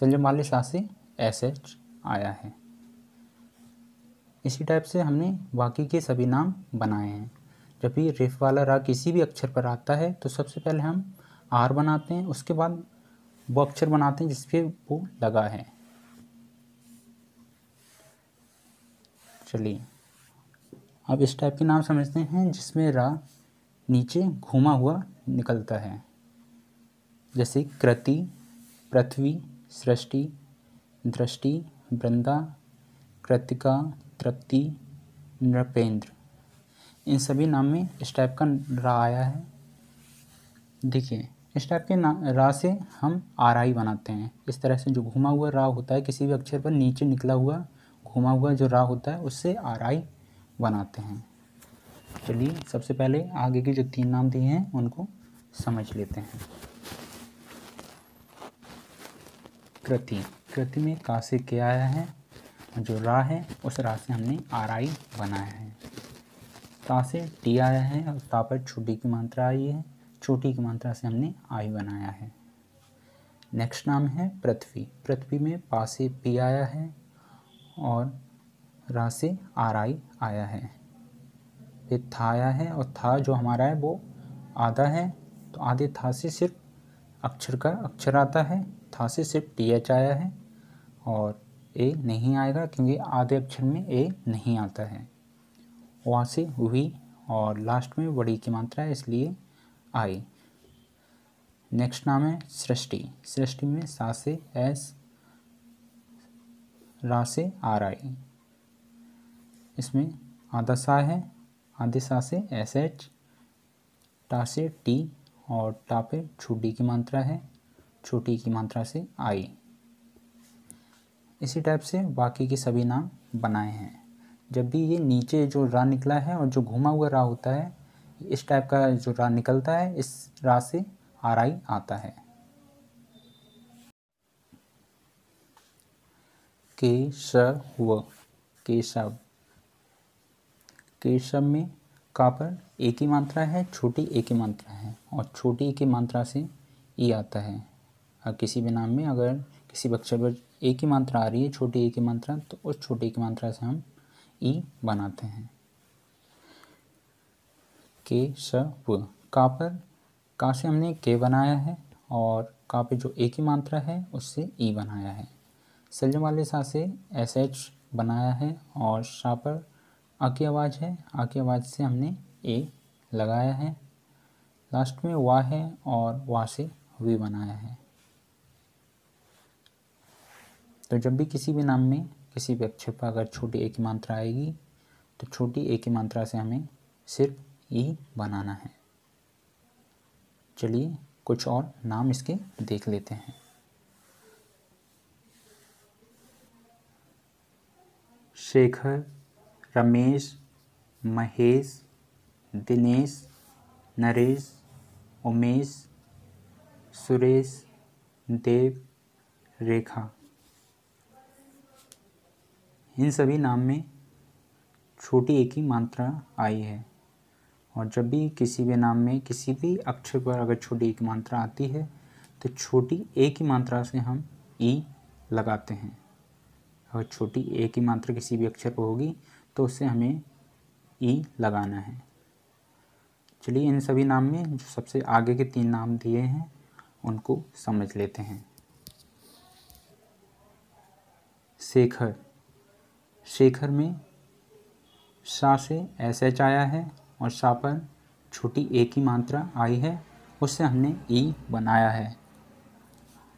संजम वाले शाह से एस एच आया है इसी टाइप से हमने बाकी के सभी नाम बनाए हैं जब भी रेफ वाला रा किसी भी अक्षर पर आता है तो सबसे पहले हम आर बनाते हैं उसके बाद वो अक्षर बनाते हैं जिसपे वो लगा है चलिए अब इस टाइप के नाम समझते हैं जिसमें रा नीचे घुमा हुआ निकलता है जैसे कृति पृथ्वी सृष्टि दृष्टि वृंदा कृतिका तृप्ति नृपेंद्र इन सभी नाम में इस टाइप का रा आया है देखिए इस टाइप के रा से हम आर आई बनाते हैं इस तरह से जो घुमा हुआ रा होता है किसी भी अक्षर पर नीचे निकला हुआ घुमा हुआ जो रा होता है उससे आर आई बनाते हैं चलिए सबसे पहले आगे के जो तीन नाम दिए हैं उनको समझ लेते हैं कृति कृति में का से के आया है जो रा है उस रा से हमने आर आई बनाया है ता से टी आया है और ता पर छुट्टी की मात्रा आई है छोटी की मात्रा से हमने आई बनाया है नेक्स्ट नाम है पृथ्वी पृथ्वी में पा से पी आया है और रा से आर आई आया है फिर था आया है और था जो हमारा है वो आधा है तो आधे था से सिर्फ अक्षर का अक्षर आता है था से सिर्फ टी एच आया है और ए नहीं आएगा क्योंकि आधे अक्षर में ए नहीं आता है वहाँ से हुई और लास्ट में बड़ी की मात्रा है इसलिए आई नेक्स्ट नाम है सृष्टि सृष्टि में सा से एस रा से आर आई इसमें आधा सा है आधे सा से एस एच टा से टी और टा पे छोटी की मात्रा है छोटी की मात्रा से आई इसी टाइप से बाकी के सभी नाम बनाए हैं जब भी ये नीचे जो रा निकला है और जो घुमा हुआ रा होता है इस टाइप का जो रा निकलता है इस रा से आर आई आता है केशव केशव केशव में का पर एक ही मात्रा है छोटी एक ही मात्रा है और छोटी एक ही मात्रा से ई आता है और किसी भी नाम में अगर किसी बक्षर पर एक ही मात्रा आ रही है छोटी एक ही मात्रा तो उस छोटी एक मात्रा से हम ई बनाते हैं के स व का पर का से हमने के बनाया है और का पे जो ए की मात्रा है उससे ई बनाया है सलजम वाले सा से एस एच बनाया है और शाह पर आ की आवाज़ है आ की आवाज़ से हमने ए लगाया है लास्ट में वा है और वा से वी बनाया है तो जब भी किसी भी नाम में किसी भी अक्षर पर अगर छोटी ए की मात्रा आएगी तो छोटी ए की मात्रा से हमें सिर्फ ये बनाना है चलिए कुछ और नाम इसके देख लेते हैं शेखर रमेश महेश दिनेश नरेश उमेश सुरेश देव रेखा इन सभी नाम में छोटी एक ही मात्रा आई है और जब भी किसी भी नाम में किसी भी अक्षर पर अगर छोटी एक मात्रा आती है तो छोटी एक ही मात्रा से हम ई लगाते हैं अगर छोटी एक ही मात्रा किसी भी अक्षर पर होगी तो उससे हमें ई लगाना है चलिए इन सभी नाम में जो सबसे आगे के तीन नाम दिए हैं उनको समझ लेते हैं शेखर शेखर में शाह से एस एच आया है और सा पर छोटी ए की मात्रा आई है उससे हमने ई बनाया है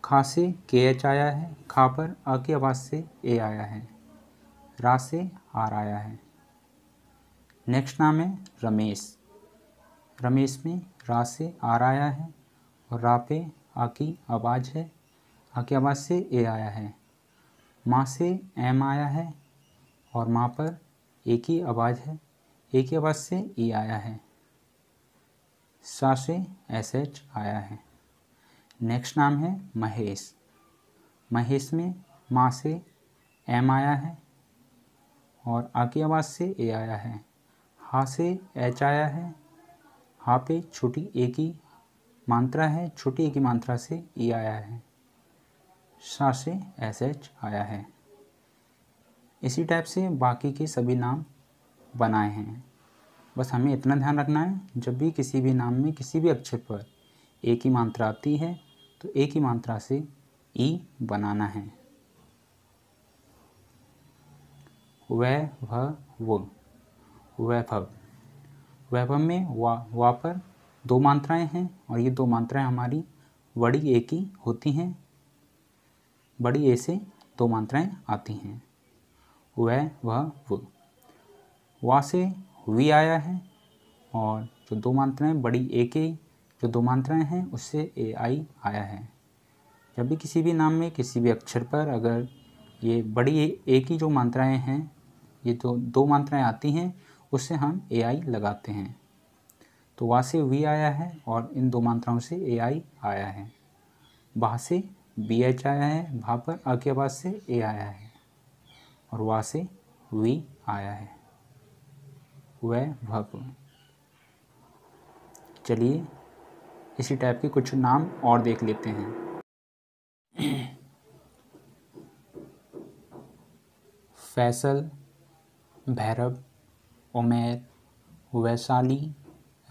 खा से के एच आया है खा पर अ की आवाज़ से ए आया है रा से आर आया है नेक्स्ट नाम है रमेश रमेश में रा से आर आया है और रा पे आ की आवाज़ है आ की आवाज़ से ए आया है माँ से एम आया है और माँ पर ए की आवाज़ है ए के बाद से ई आया है सा से एस एच आया है नेक्स्ट नाम है महेश महेश में माँ से एम आया है और आ की आवाज़ से ए आया है हा से एच आया है हा पे छोटी ए की मात्रा है छोटी ए की मात्रा से ई आया है सा से एस एच आया है इसी टाइप से बाकी के सभी नाम बनाए हैं बस हमें इतना ध्यान रखना है जब भी किसी भी नाम में किसी भी अक्षर पर एक ही मात्रा आती है तो एक ही मात्रा से ई बनाना है वह वह वो वैभव वैभव में वा वा पर दो मात्राएं हैं और ये दो मात्राएं हमारी बड़ी ए की होती हैं बड़ी ए से दो मात्राएं आती हैं वह वह वो वहाँ से वी आया है और जो दो मात्राएं बड़ी ए के जो दो मात्राएं हैं उससे ए आई आया है जब भी किसी भी नाम में किसी भी अक्षर पर अगर ये बड़ी ए, की जो मात्राएं हैं ये जो दो मात्राएं आती हैं उससे हम ए आई लगाते हैं तो वहाँ से वी आया है और इन दो मात्राओं से ए आई आया है वहाँ से बी एच आया है वहाँ पर अ के बाद से ए आया है और वहाँ से वी आया है वैभव चलिए इसी टाइप के कुछ नाम और देख लेते हैं फैसल भैरव उमेर वैशाली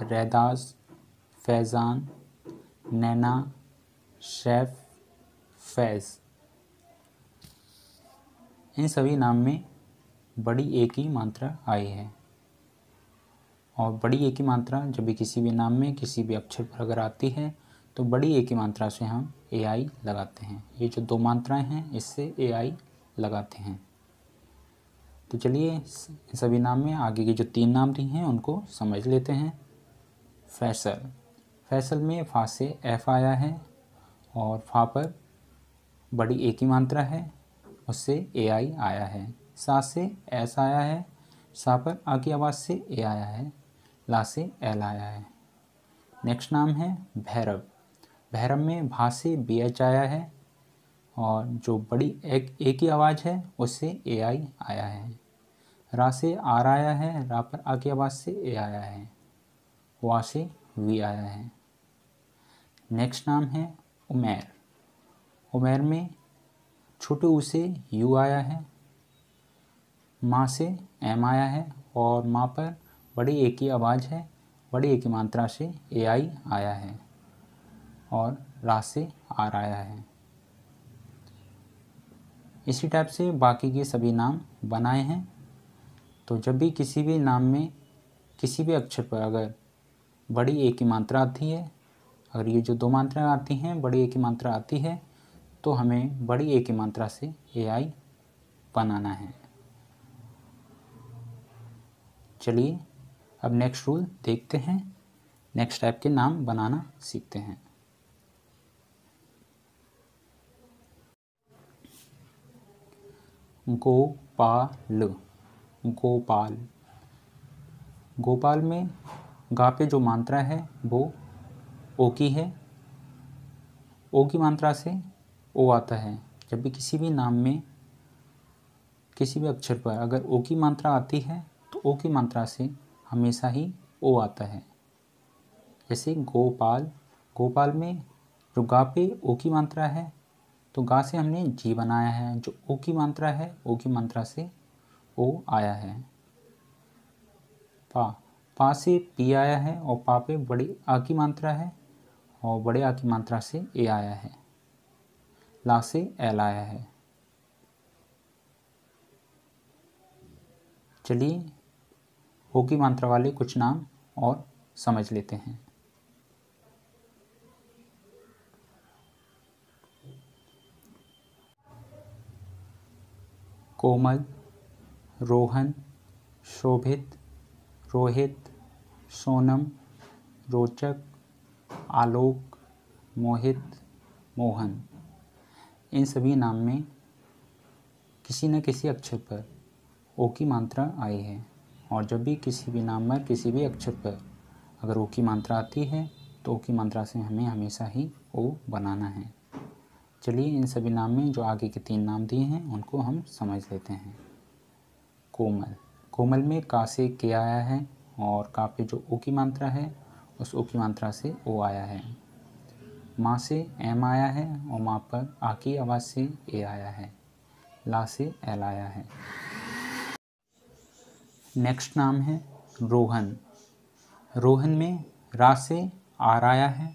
रैदास फैज़ान नैना शेफ फैज़ इन सभी नाम में बड़ी एक ही मात्रा आई है और बड़ी ए की मात्रा जब भी किसी भी नाम में किसी भी अक्षर पर अगर आती है तो बड़ी ए की मात्रा से हम ए आई लगाते हैं ये जो दो मात्राएं हैं इससे ए आई लगाते हैं तो चलिए सभी नाम में आगे के जो तीन नाम रही हैं उनको समझ लेते हैं फैसल फैसल में फा से एफ आया है और फा पर बड़ी ए की मात्रा है उससे ए आई आया है सा से एस आया है सा पर आ की आवाज़ से ए आया है ला से एल आया है नेक्स्ट नाम है भैरव भैरव में भा से बी एच आया है और जो बड़ी एक ए की आवाज़ है उससे ए आई आया है रा से आर आया है रा पर आ की आवाज़ से ए आया है वा से वी आया है नेक्स्ट नाम है उमेर उमेर में छोटे ऊ से यू आया है माँ से एम आया है और माँ पर बड़ी एक ही आवाज़ है बड़ी एक ही मात्रा से ए आई आया है और रा से आर आया है इसी टाइप से बाकी के सभी नाम बनाए हैं तो जब भी किसी भी नाम में किसी भी अक्षर पर अगर बड़ी एक ही मात्रा आती है अगर ये जो दो मात्राएं आती हैं बड़ी एक ही मात्रा आती है तो हमें बड़ी एक ही मात्रा से ए आई बनाना है चलिए अब नेक्स्ट रूल देखते हैं नेक्स्ट टाइप के नाम बनाना सीखते हैं गोपाल गोपाल गोपाल में गा पे जो मात्रा है वो ओ की है ओ की मात्रा से ओ आता है जब भी किसी भी नाम में किसी भी अक्षर पर अगर ओ की मात्रा आती है तो ओ की मात्रा से हमेशा ही ओ आता है जैसे गोपाल गोपाल में जो गा पे ओ की मात्रा है तो गा से हमने जी बनाया है जो ओ की मात्रा है ओ की मात्रा से ओ आया है पा पा से पी आया है और पा पे बड़ी आ की मात्रा है और बड़े आ की मात्रा से ए आया है ला से एल आया है चलिए हो की मात्रा वाले कुछ नाम और समझ लेते हैं कोमल रोहन शोभित रोहित सोनम रोचक आलोक मोहित मोहन इन सभी नाम में किसी न किसी अक्षर पर ओ की मात्रा आई है और जब भी किसी भी नाम में किसी भी अक्षर पर अगर ओ की मात्रा आती है तो ओ की मात्रा से हमें हमेशा ही ओ बनाना है चलिए इन सभी नाम में जो आगे के तीन नाम दिए हैं उनको हम समझ लेते हैं कोमल कोमल में का से के आया है और का पे जो ओ की मात्रा है उस ओ की मात्रा से ओ आया है माँ से एम आया है और माँ पर आ की आवाज़ से ए आया है ला से एल आया है नेक्स्ट नाम है रोहन रोहन में रा से आर आया है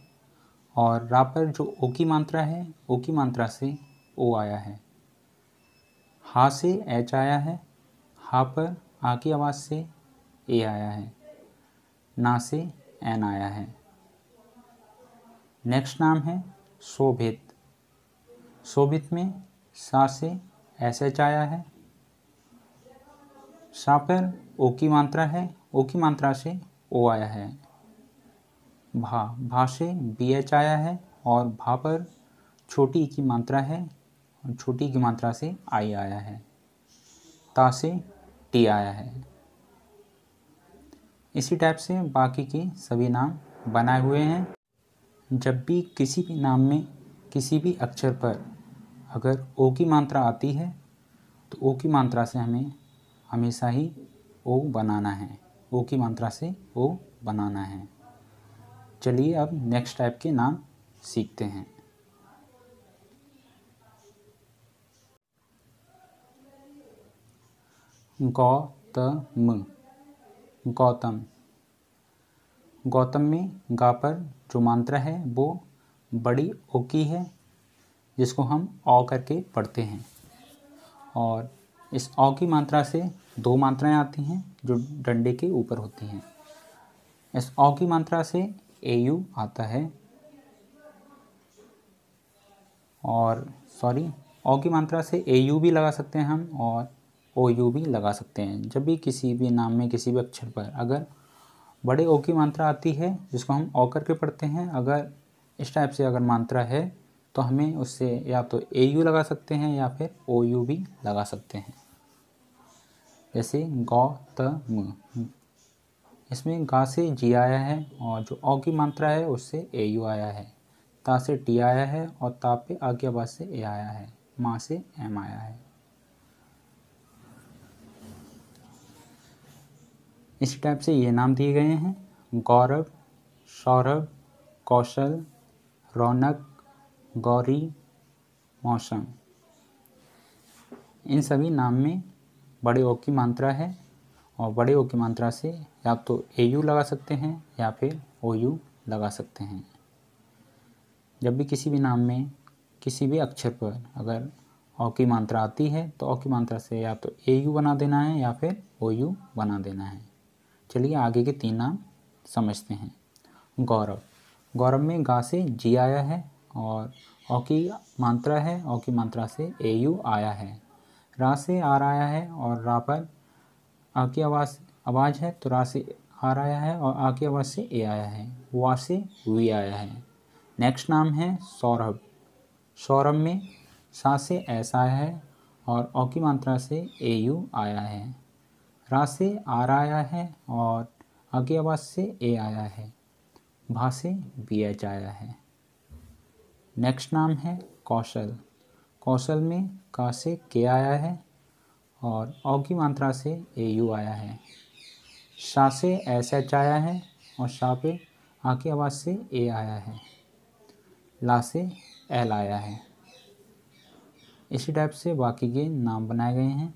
और रा पर जो ओ की मात्रा है ओ की मात्रा से ओ आया है हा से एच आया है हा पर आ की आवाज़ से ए आया है ना से एन आया है नेक्स्ट नाम है शोभित शोभित में सा से एस एच आया है सा पर ओ की मात्रा है ओ की मात्रा से ओ आया है भा भा से बी एच आया है और भा पर छोटी की मात्रा है छोटी की मात्रा से आई आया है ता से टी आया है इसी टाइप से बाकी के सभी नाम बनाए हुए हैं जब भी किसी भी नाम में किसी भी अक्षर पर अगर ओ की मात्रा आती है तो ओ की मात्रा से हमें हमेशा ही ओ बनाना है ओ की मात्रा से ओ बनाना है चलिए अब नेक्स्ट टाइप के नाम सीखते हैं गौतम गौतम गौतम में गा पर जो मात्रा है वो बड़ी ओ की है जिसको हम औ करके पढ़ते हैं और इस औ की मात्रा से दो मात्राएं आती हैं जो डंडे के ऊपर होती हैं इस अ की मात्रा से ए यू आता है और सॉरी ओ की मात्रा से ए यू भी लगा सकते हैं हम और ओ यू भी लगा सकते हैं जब भी किसी भी नाम में किसी भी अक्षर पर अगर बड़े ओ की मात्रा आती है जिसको हम ओ करके पढ़ते हैं अगर इस टाइप से अगर मात्रा है तो हमें उससे या तो ए यू लगा सकते हैं या फिर ओ यू भी लगा सकते हैं जैसे म इसमें गा से जी आया है और जो औ की मात्रा है उससे ए यू आया है ता से टी आया है और ता पे आज्ञाबाद से ए आया है माँ से एम आया है इस टाइप से ये नाम दिए गए हैं गौरव सौरभ कौशल रौनक गौरी मौसम इन सभी नाम में बड़े ओ की मात्रा है और बड़े ओ की मात्रा से या तो ए यू लगा सकते हैं या फिर ओ यू लगा सकते हैं जब भी किसी भी नाम में किसी भी अक्षर पर अगर ओ की मात्रा आती है तो ओ की मात्रा से या तो ए यू बना देना है या फिर ओ यू बना देना है चलिए आगे के तीन नाम समझते हैं गौरव गौरव में गा से जी आया है और ओ की मात्रा है ओ की मात्रा से ए यू आया है रा से आ रहा है और रा पर आ की आवाज़ आवाज़ है तो रा से आ रहा है और आ की आवाज़ से ए आया है वा से वी आया है नेक्स्ट नाम है सौरभ सौरभ में सा से एस आया है और औ की मात्रा से ए यू आया है रा से आ रहा है और की आवाज़ से ए आया है भा से बी एच आया है नेक्स्ट नाम है कौशल कौशल में का से के आया है और औ की मात्रा से ए यू आया है शाह से एस एच आया है और शाह पे आ की आवाज़ से ए आया है ला से एल आया है इसी टाइप से बाकी के नाम बनाए गए हैं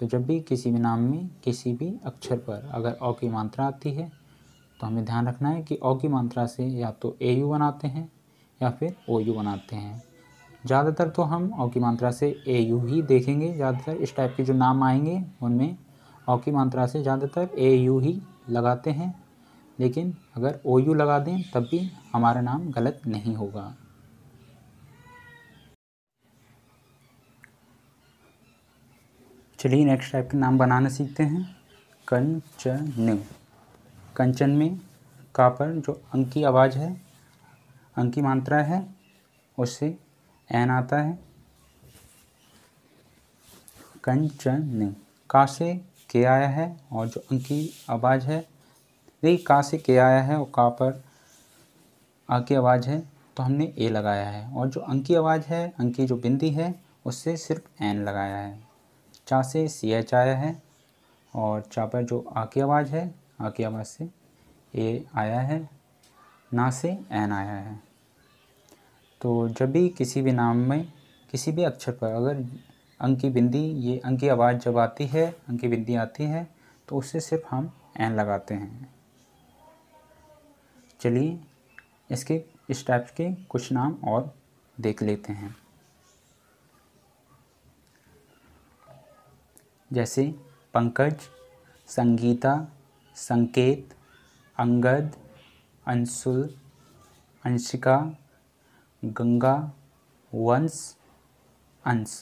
तो जब भी किसी भी नाम में किसी भी अक्षर पर अगर औ की मात्रा आती है तो हमें ध्यान रखना है कि औ की मात्रा से या तो ए यू बनाते हैं या फिर ओ यू बनाते हैं ज़्यादातर तो हम औ की मात्रा से ए यू ही देखेंगे ज़्यादातर इस टाइप के जो नाम आएंगे उनमें औ की मात्रा से ज़्यादातर ए यू ही लगाते हैं लेकिन अगर ओ यू लगा दें तब भी हमारा नाम गलत नहीं होगा चलिए नेक्स्ट टाइप के नाम बनाना सीखते हैं कंचन कंचन में का पर जो अंकी आवाज़ है अंकी मात्रा है उससे एन आता है कंचन का से के आया है और जो अंकी आवाज़ है नहीं का से के आया है और का पर आ की आवाज़ है तो हमने ए लगाया है और जो अंकी आवाज़ है अंकी जो बिंदी है उससे सिर्फ एन लगाया है चा से सी एच आया है और चा पर जो आ की आवाज़ है आ की आवाज़ से ए आया है ना से एन आया है तो जब भी किसी भी नाम में किसी भी अक्षर पर अगर अंक की बिंदी ये अंक की आवाज़ जब आती है अंक की बिंदी आती है तो उससे सिर्फ हम एन लगाते हैं चलिए इसके इस टाइप के कुछ नाम और देख लेते हैं जैसे पंकज संगीता संकेत अंगद अंशुल अंशिका गंगा वंश अंश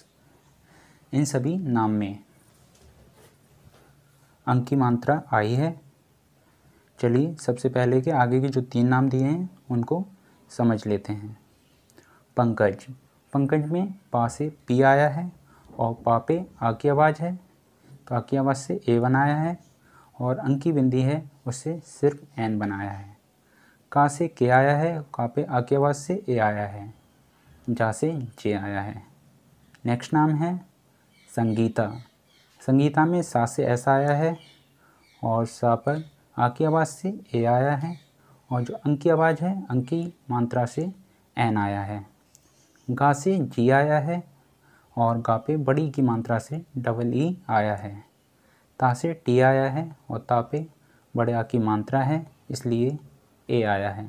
इन सभी नाम में अंक की मात्रा आई है चलिए सबसे पहले के आगे के जो तीन नाम दिए हैं उनको समझ लेते हैं पंकज पंकज में पा से पी आया है और पापे आ की आवाज़ है तो आ की आवाज़ से ए बनाया है और अंकी बिंदी है उससे सिर्फ एन बनाया है का से के आया है का पे आ के आवाज़ से ए आया है जा से जे आया है नेक्स्ट नाम है संगीता संगीता में सा से ऐसा आया है और सा पर आ की आवाज़ से ए आया है और जो अंकी की आवाज़ है अंकी मात्रा से एन आया है गा से जी आया है और गा पे बड़ी की मात्रा से डबल ई आया है ता से टी आया है और ता पे बड़े आ की मात्रा है इसलिए ए आया है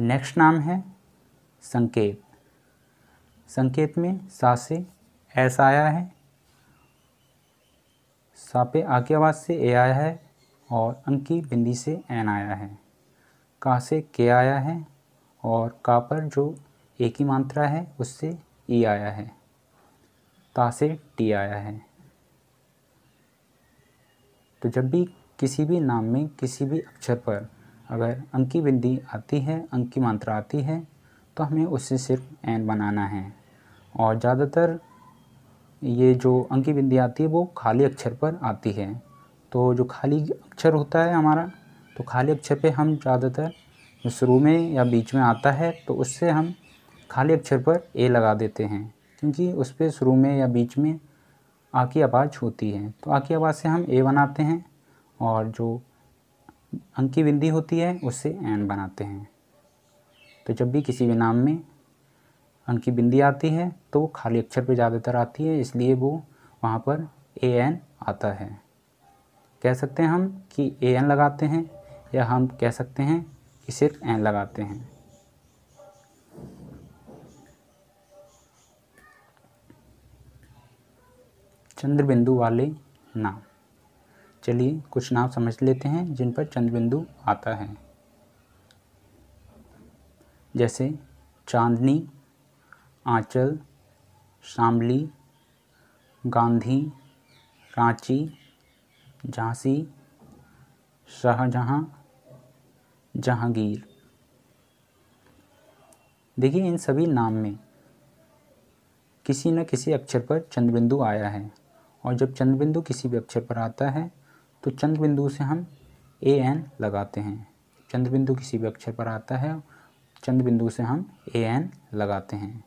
नेक्स्ट नाम है संकेत संकेत में सा से एस आया है सा पे आ की आवाज़ से ए आया है और अंकी बिंदी से एन आया है का से के आया है और का पर जो एक ही मात्रा है उससे ई आया है ता से टी आया है तो जब भी किसी भी नाम में किसी भी अक्षर पर अगर अंकी बिंदी आती है अंकी मात्रा आती है तो हमें उससे सिर्फ एन बनाना है और ज़्यादातर ये जो अंकी बिंदी आती है वो खाली अक्षर पर आती है तो जो खाली अक्षर होता है हमारा तो खाली अक्षर पे हम ज़्यादातर शुरू में या बीच में आता है तो उससे हम खाली अक्षर पर ए लगा देते हैं क्योंकि उस पर शुरू में या बीच में आ की आवाज़ होती है तो आ की आवाज़ से हम ए बनाते हैं और जो अंक की बिंदी होती है उससे एन बनाते हैं तो जब भी किसी भी नाम में अंक की बिंदी आती है तो वो खाली अक्षर पे ज़्यादातर आती है इसलिए वो वहाँ पर ए एन आता है कह सकते हैं हम कि ए एन लगाते हैं या हम कह सकते हैं कि सिर्फ एन लगाते हैं चंद्र बिंदु वाले नाम चलिए कुछ नाम समझ लेते हैं जिन पर चंद्रबिंदु आता है जैसे चांदनी आंचल शामली गांधी रांची झांसी शाहजहाँ जहांगीर देखिए इन सभी नाम में किसी न किसी अक्षर पर चंद्रबिंदु आया है और जब चंद्रबिंदु किसी भी अक्षर पर आता है तो चंद्र बिंदु से हम ए एन लगाते हैं चंद्र बिंदु किसी भी अक्षर पर आता है चंद्र बिंदु से हम ए एन लगाते हैं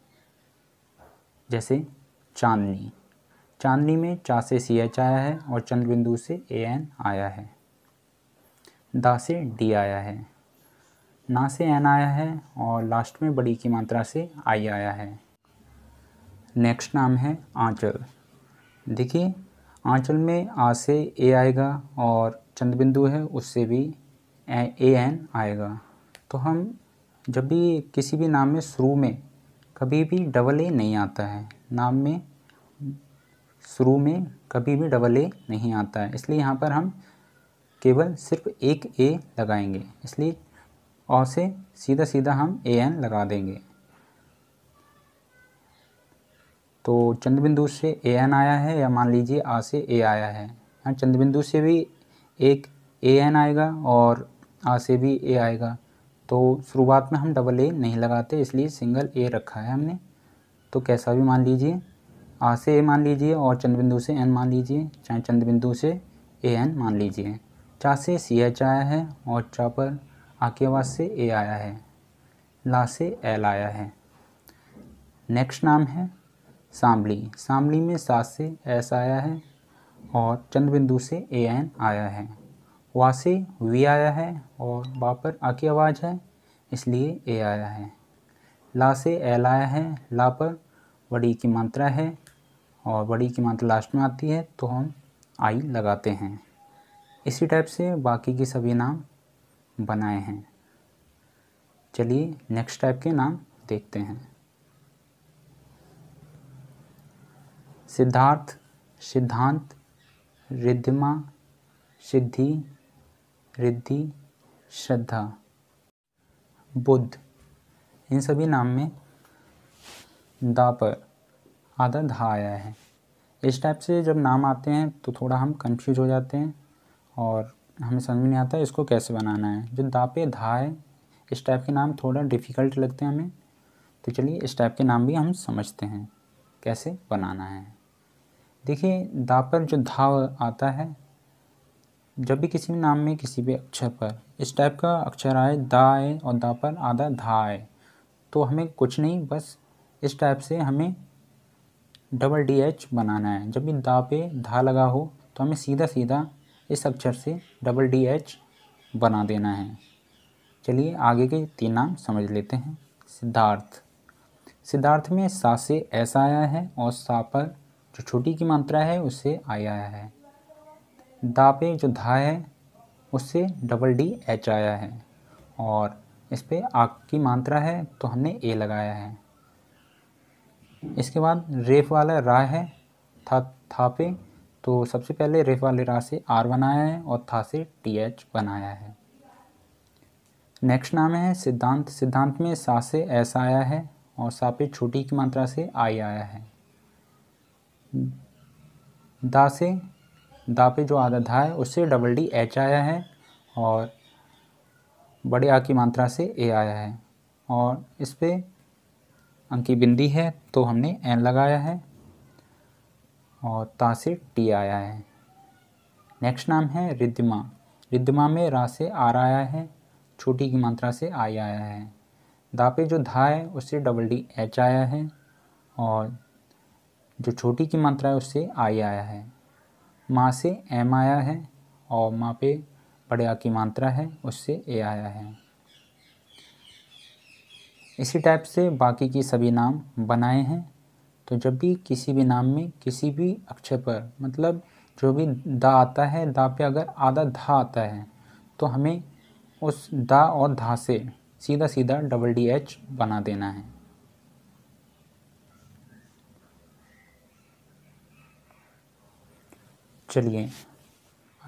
जैसे चांदनी चांदनी में चा से सी एच आया है और चंद्र बिंदु से ए एन आया है दा से डी आया है ना से एन आया है और लास्ट में बड़ी की मात्रा से आई आया है नेक्स्ट नाम है आंचल देखिए आंचल में आ से ए आएगा और चंद बिंदु है उससे भी ए एन आएगा तो हम जब भी किसी भी नाम में शुरू में कभी भी डबल ए नहीं आता है नाम में शुरू में कभी भी डबल ए नहीं आता है इसलिए यहाँ पर हम केवल सिर्फ एक ए लगाएंगे इसलिए और से सीधा सीधा हम ए एन लगा देंगे तो चंद्र बिंदु से ए एन आया है या मान लीजिए आ से ए आया है हाँ चंद्र बिंदु से भी एक ए एन आएगा और आ से भी ए आएगा तो शुरुआत में हम डबल ए नहीं लगाते इसलिए सिंगल ए रखा है हमने तो कैसा भी मान लीजिए आ से ए मान लीजिए और चंद्र बिंदु से एन मान लीजिए चाहे चंद्र बिंदु से ए एन मान लीजिए चा से सी एच आया है और चा पर आ के आवाज़ से ए आया है ला से एल आया है नेक्स्ट नाम है सांबली सांबली में सात से एस आया है और चंद्रबिंदु से ए एन आया है वा से वी आया है और बा पर आ की आवाज़ है इसलिए ए आया है ला से एल आया है ला पर बड़ी की मात्रा है और बड़ी की मात्रा लास्ट में आती है तो हम आई लगाते हैं इसी टाइप से बाकी के सभी नाम बनाए हैं चलिए नेक्स्ट टाइप के नाम देखते हैं सिद्धार्थ सिद्धांत रिद्धिमा सिद्धि रिद्धि श्रद्धा बुद्ध इन सभी नाम में दा पर आधा धा आया है इस टाइप से जब नाम आते हैं तो थोड़ा हम कंफ्यूज हो जाते हैं और हमें समझ में नहीं आता इसको कैसे बनाना है जो दा पे धा है इस टाइप के नाम थोड़ा डिफ़िकल्ट लगते हैं हमें तो चलिए इस टाइप के नाम भी हम समझते हैं कैसे बनाना है देखिए दा पर जो धा आता है जब भी किसी भी नाम में किसी भी अक्षर पर इस टाइप का अक्षर आए दा आए और दा पर आधा धा आए तो हमें कुछ नहीं बस इस टाइप से हमें डबल डी एच बनाना है जब भी दा पे धा लगा हो तो हमें सीधा सीधा इस अक्षर से डबल डी एच बना देना है चलिए आगे के तीन नाम समझ लेते हैं सिद्धार्थ सिद्धार्थ में सा से ऐसा आया है और सा पर जो छोटी की मात्रा है उससे आई आया है दा पे जो धा है उससे डबल डी एच आया है और इस पर आग की मात्रा है तो हमने ए लगाया है इसके बाद रेफ वाला रा है था था पे तो सबसे पहले रेफ वाले रा से आर बनाया है और था से टी एच बनाया है नेक्स्ट नाम है सिद्धांत सिद्धांत में सा से एस आया है और सा पे छोटी की मात्रा से आई आया है दा से दा पे जो आधा धा है उससे डबल डी एच आया है और बड़े आ की मात्रा से ए आया है और इस पर अंकी बिंदी है तो हमने एन लगाया है और ता से टी आया है नेक्स्ट नाम है रिद्धिमा रिद्धिमा में रा से आर आया है छोटी की मात्रा से आई आया है दा पे जो धा है उससे डबल डी एच आया है और जो छोटी की मात्रा है उससे आई आया है माँ से एम आया है और माँ पे बड़े आ की मात्रा है उससे ए आया है इसी टाइप से बाकी के सभी नाम बनाए हैं तो जब भी किसी भी नाम में किसी भी अक्षर पर मतलब जो भी दा आता है दा पे अगर आधा धा आता है तो हमें उस दा और धा से सीधा सीधा डबल डी एच बना देना है चलिए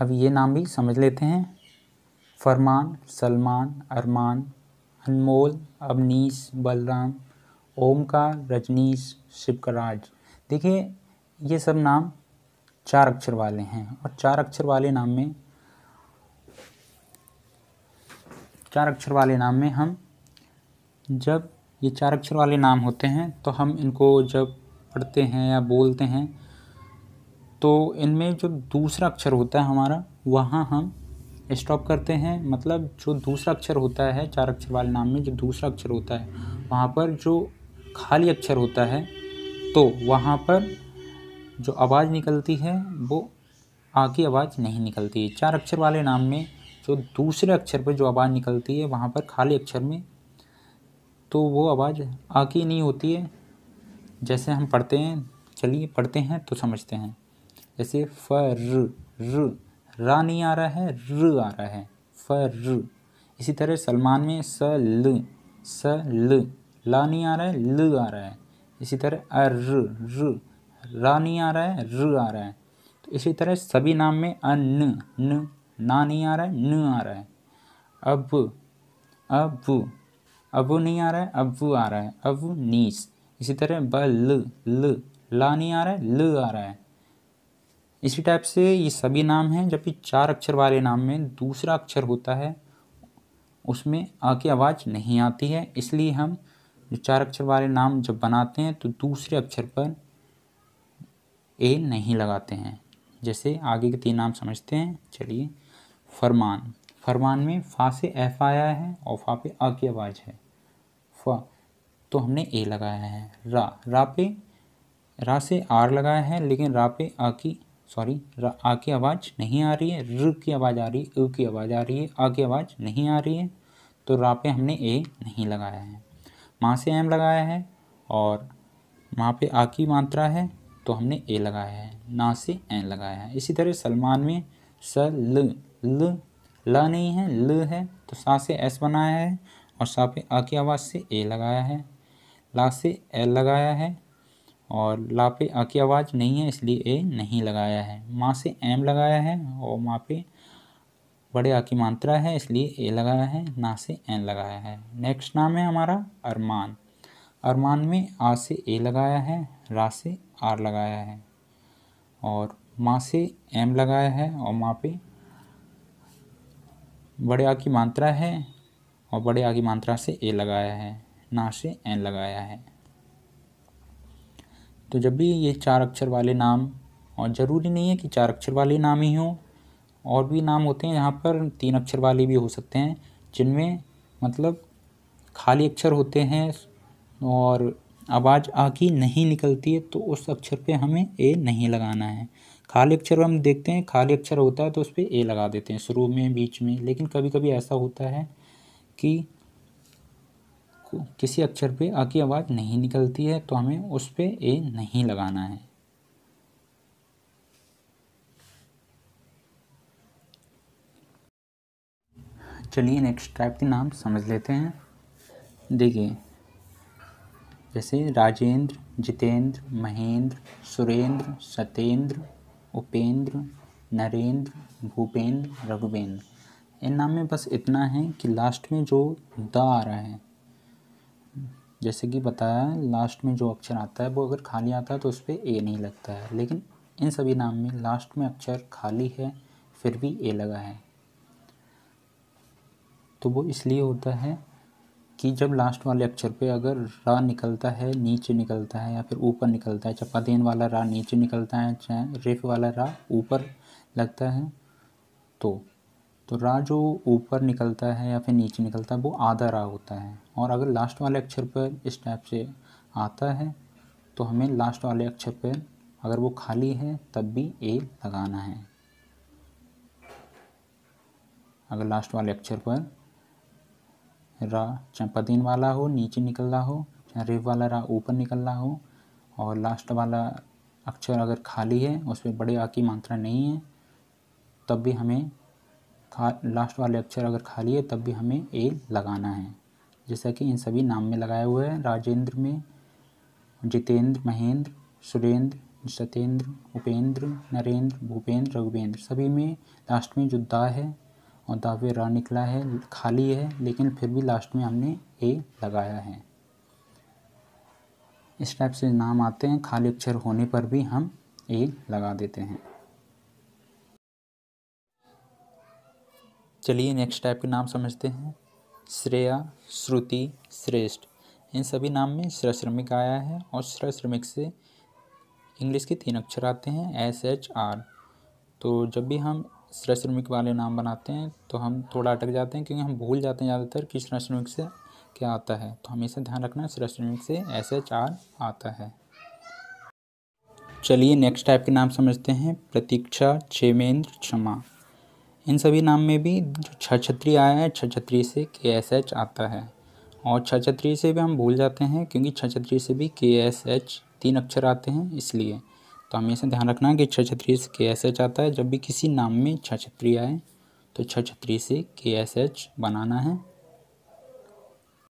अब ये नाम भी समझ लेते हैं फरमान सलमान अरमान अनमोल अवनीश बलराम ओमकार रजनीश शिवकराज देखिए ये सब नाम चार अक्षर वाले हैं और चार अक्षर वाले नाम में चार अक्षर वाले नाम में हम जब ये चार अक्षर वाले नाम होते हैं तो हम इनको जब पढ़ते हैं या बोलते हैं तो इनमें जो दूसरा अक्षर होता है हमारा वहाँ हम स्टॉप करते हैं मतलब जो दूसरा अक्षर होता है चार अक्षर वाले नाम में जो दूसरा अक्षर होता है वहाँ पर जो खाली अक्षर होता है तो वहाँ पर जो आवाज़ निकलती है वो आ की आवाज़ नहीं निकलती है चार अक्षर वाले नाम में जो दूसरे अक्षर पर जो आवाज़ निकलती है वहाँ पर खाली अक्षर में तो वो आवाज़ आ की नहीं होती है जैसे हम पढ़ते हैं चलिए पढ़ते हैं तो समझते हैं जैसे फर र रा नहीं आ रहा है र आ रहा है फर इसी तरह सलमान में स ल स ल ला नहीं आ रहा है ल आ रहा है इसी तरह अर र रा नहीं आ रहा है र आ रहा है तो इसी तरह सभी नाम में अन न ना नहीं आ रहा है न आ रहा है अब अब अब नहीं आ रहा है अब आ रहा है अब नीस इसी तरह ब ल ल ला नहीं आ रहा है ल आ रहा है इसी टाइप से ये सभी नाम हैं जबकि चार अक्षर वाले नाम में दूसरा अक्षर होता है उसमें आ की आवाज़ नहीं आती है इसलिए हम जो चार अक्षर वाले नाम जब बनाते हैं तो दूसरे अक्षर पर ए नहीं लगाते हैं जैसे आगे के तीन नाम समझते हैं चलिए फरमान फरमान में फ़ा से एफ आया है और फा पे आ की आवाज़ है फ तो हमने ए लगाया है रा रा पे रा से आर लगाया है लेकिन रा पे आ की सॉरी आ की आवाज़ नहीं आ रही है र की आवाज़ आ रही है उ की आवाज़ आ रही है आ की आवाज़ नहीं आ रही है तो रा पे हमने ए नहीं लगाया है माँ से एम लगाया है और माँ पे आ की मात्रा है तो हमने ए लगाया है ना से एन लगाया है इसी तरह सलमान में स ल ल ल नहीं है ल है तो सा से एस बनाया है और सा पे आ की आवाज़ से ए लगाया है ला से एल लगाया है और ला पे अ की आवाज़ नहीं है इसलिए ए नहीं लगाया है माँ से एम लगाया है और माँ पे बड़े आ की मात्रा है इसलिए ए लगाया है ना से एन लगाया है नेक्स्ट नाम है हमारा अरमान अरमान में आ से ए लगाया है रा से आर लगाया है और माँ से एम लगाया है और माँ पे बड़े आ की मात्रा है और बड़े आ की मात्रा से ए लगाया है ना से एन लगाया है तो जब भी ये चार अक्षर वाले नाम और ज़रूरी नहीं है कि चार अक्षर वाले नाम ही हों और भी नाम होते हैं यहाँ पर तीन अक्षर वाले भी हो सकते हैं जिनमें मतलब खाली अक्षर होते हैं और आवाज़ आ की नहीं निकलती है तो उस अक्षर पे हमें ए नहीं लगाना है खाली अक्षर हम देखते हैं खाली अक्षर होता है तो उस पर ए लगा देते हैं शुरू में बीच में लेकिन कभी कभी ऐसा होता है कि किसी अक्षर पे आ की आवाज़ नहीं निकलती है तो हमें उस पर ए नहीं लगाना है चलिए नेक्स्ट टाइप के नाम समझ लेते हैं देखिए जैसे राजेंद्र जितेंद्र महेंद्र सुरेंद्र सतेंद्र उपेंद्र नरेंद्र भूपेंद्र रघुवेंद्र इन नाम में बस इतना है कि लास्ट में जो द आ रहा है जैसे कि बताया लास्ट में जो अक्षर आता है वो अगर खाली आता है तो उस पर ए नहीं लगता है लेकिन इन सभी नाम में लास्ट में अक्षर खाली है फिर भी ए लगा है तो वो इसलिए होता है कि जब लास्ट वाले अक्षर पे अगर रा निकलता है नीचे निकलता है या फिर ऊपर निकलता है चपादेन वाला रा नीचे निकलता है चाहे रेफ वाला रा ऊपर लगता है तो तो रा जो ऊपर निकलता है या फिर नीचे निकलता है वो आधा रा होता है और अगर लास्ट वाले अक्षर पर इस टाइप से आता है तो हमें लास्ट वाले अक्षर पर अगर वो खाली है तब भी ए लगाना है अगर लास्ट वाले अक्षर पर रा चंपादीन वाला हो नीचे निकल रहा हो चाहे रेव वाला रा ऊपर निकल रहा हो और लास्ट वाला अक्षर अगर खाली है उस पर बड़े आ की मात्रा नहीं है तब भी हमें खा लास्ट वाले अक्षर अगर खाली है तब भी हमें ए लगाना है जैसा कि इन सभी नाम में लगाया हुआ है राजेंद्र में जितेंद्र महेंद्र सुरेंद्र सत्येंद्र उपेंद्र नरेंद्र भूपेंद्र रघुवेंद्र सभी में लास्ट में जो दा है और दावे रा निकला है खाली है लेकिन फिर भी लास्ट में हमने ए लगाया है इस टाइप से नाम आते हैं खाली अक्षर होने पर भी हम ए लगा देते हैं चलिए नेक्स्ट टाइप के नाम समझते हैं श्रेया श्रुति श्रेष्ठ इन सभी नाम में श्रमिक आया है और श्रमिक से इंग्लिश के तीन अक्षर आते हैं एस एच आर तो जब भी हम श्रमिक वाले नाम बनाते हैं तो हम थोड़ा अटक जाते हैं क्योंकि हम भूल जाते हैं ज़्यादातर कि श्रमिक से क्या आता है तो हमेशा ध्यान रखना श्रमिक से एस एच आर आता है चलिए नेक्स्ट टाइप के नाम समझते हैं प्रतीक्षा क्षेमेंद्र क्षमा इन सभी नाम में भी जो छः छत्री आया है छत्री से के एस एच आता है और छत्री से भी हम भूल जाते हैं क्योंकि छत्री से भी के एस एच तीन अक्षर आते हैं इसलिए तो हमें से ध्यान रखना है कि छः छत्री से के एस एच आता है जब भी किसी नाम में छत्री आए तो छः छत्री से के एस एच बनाना है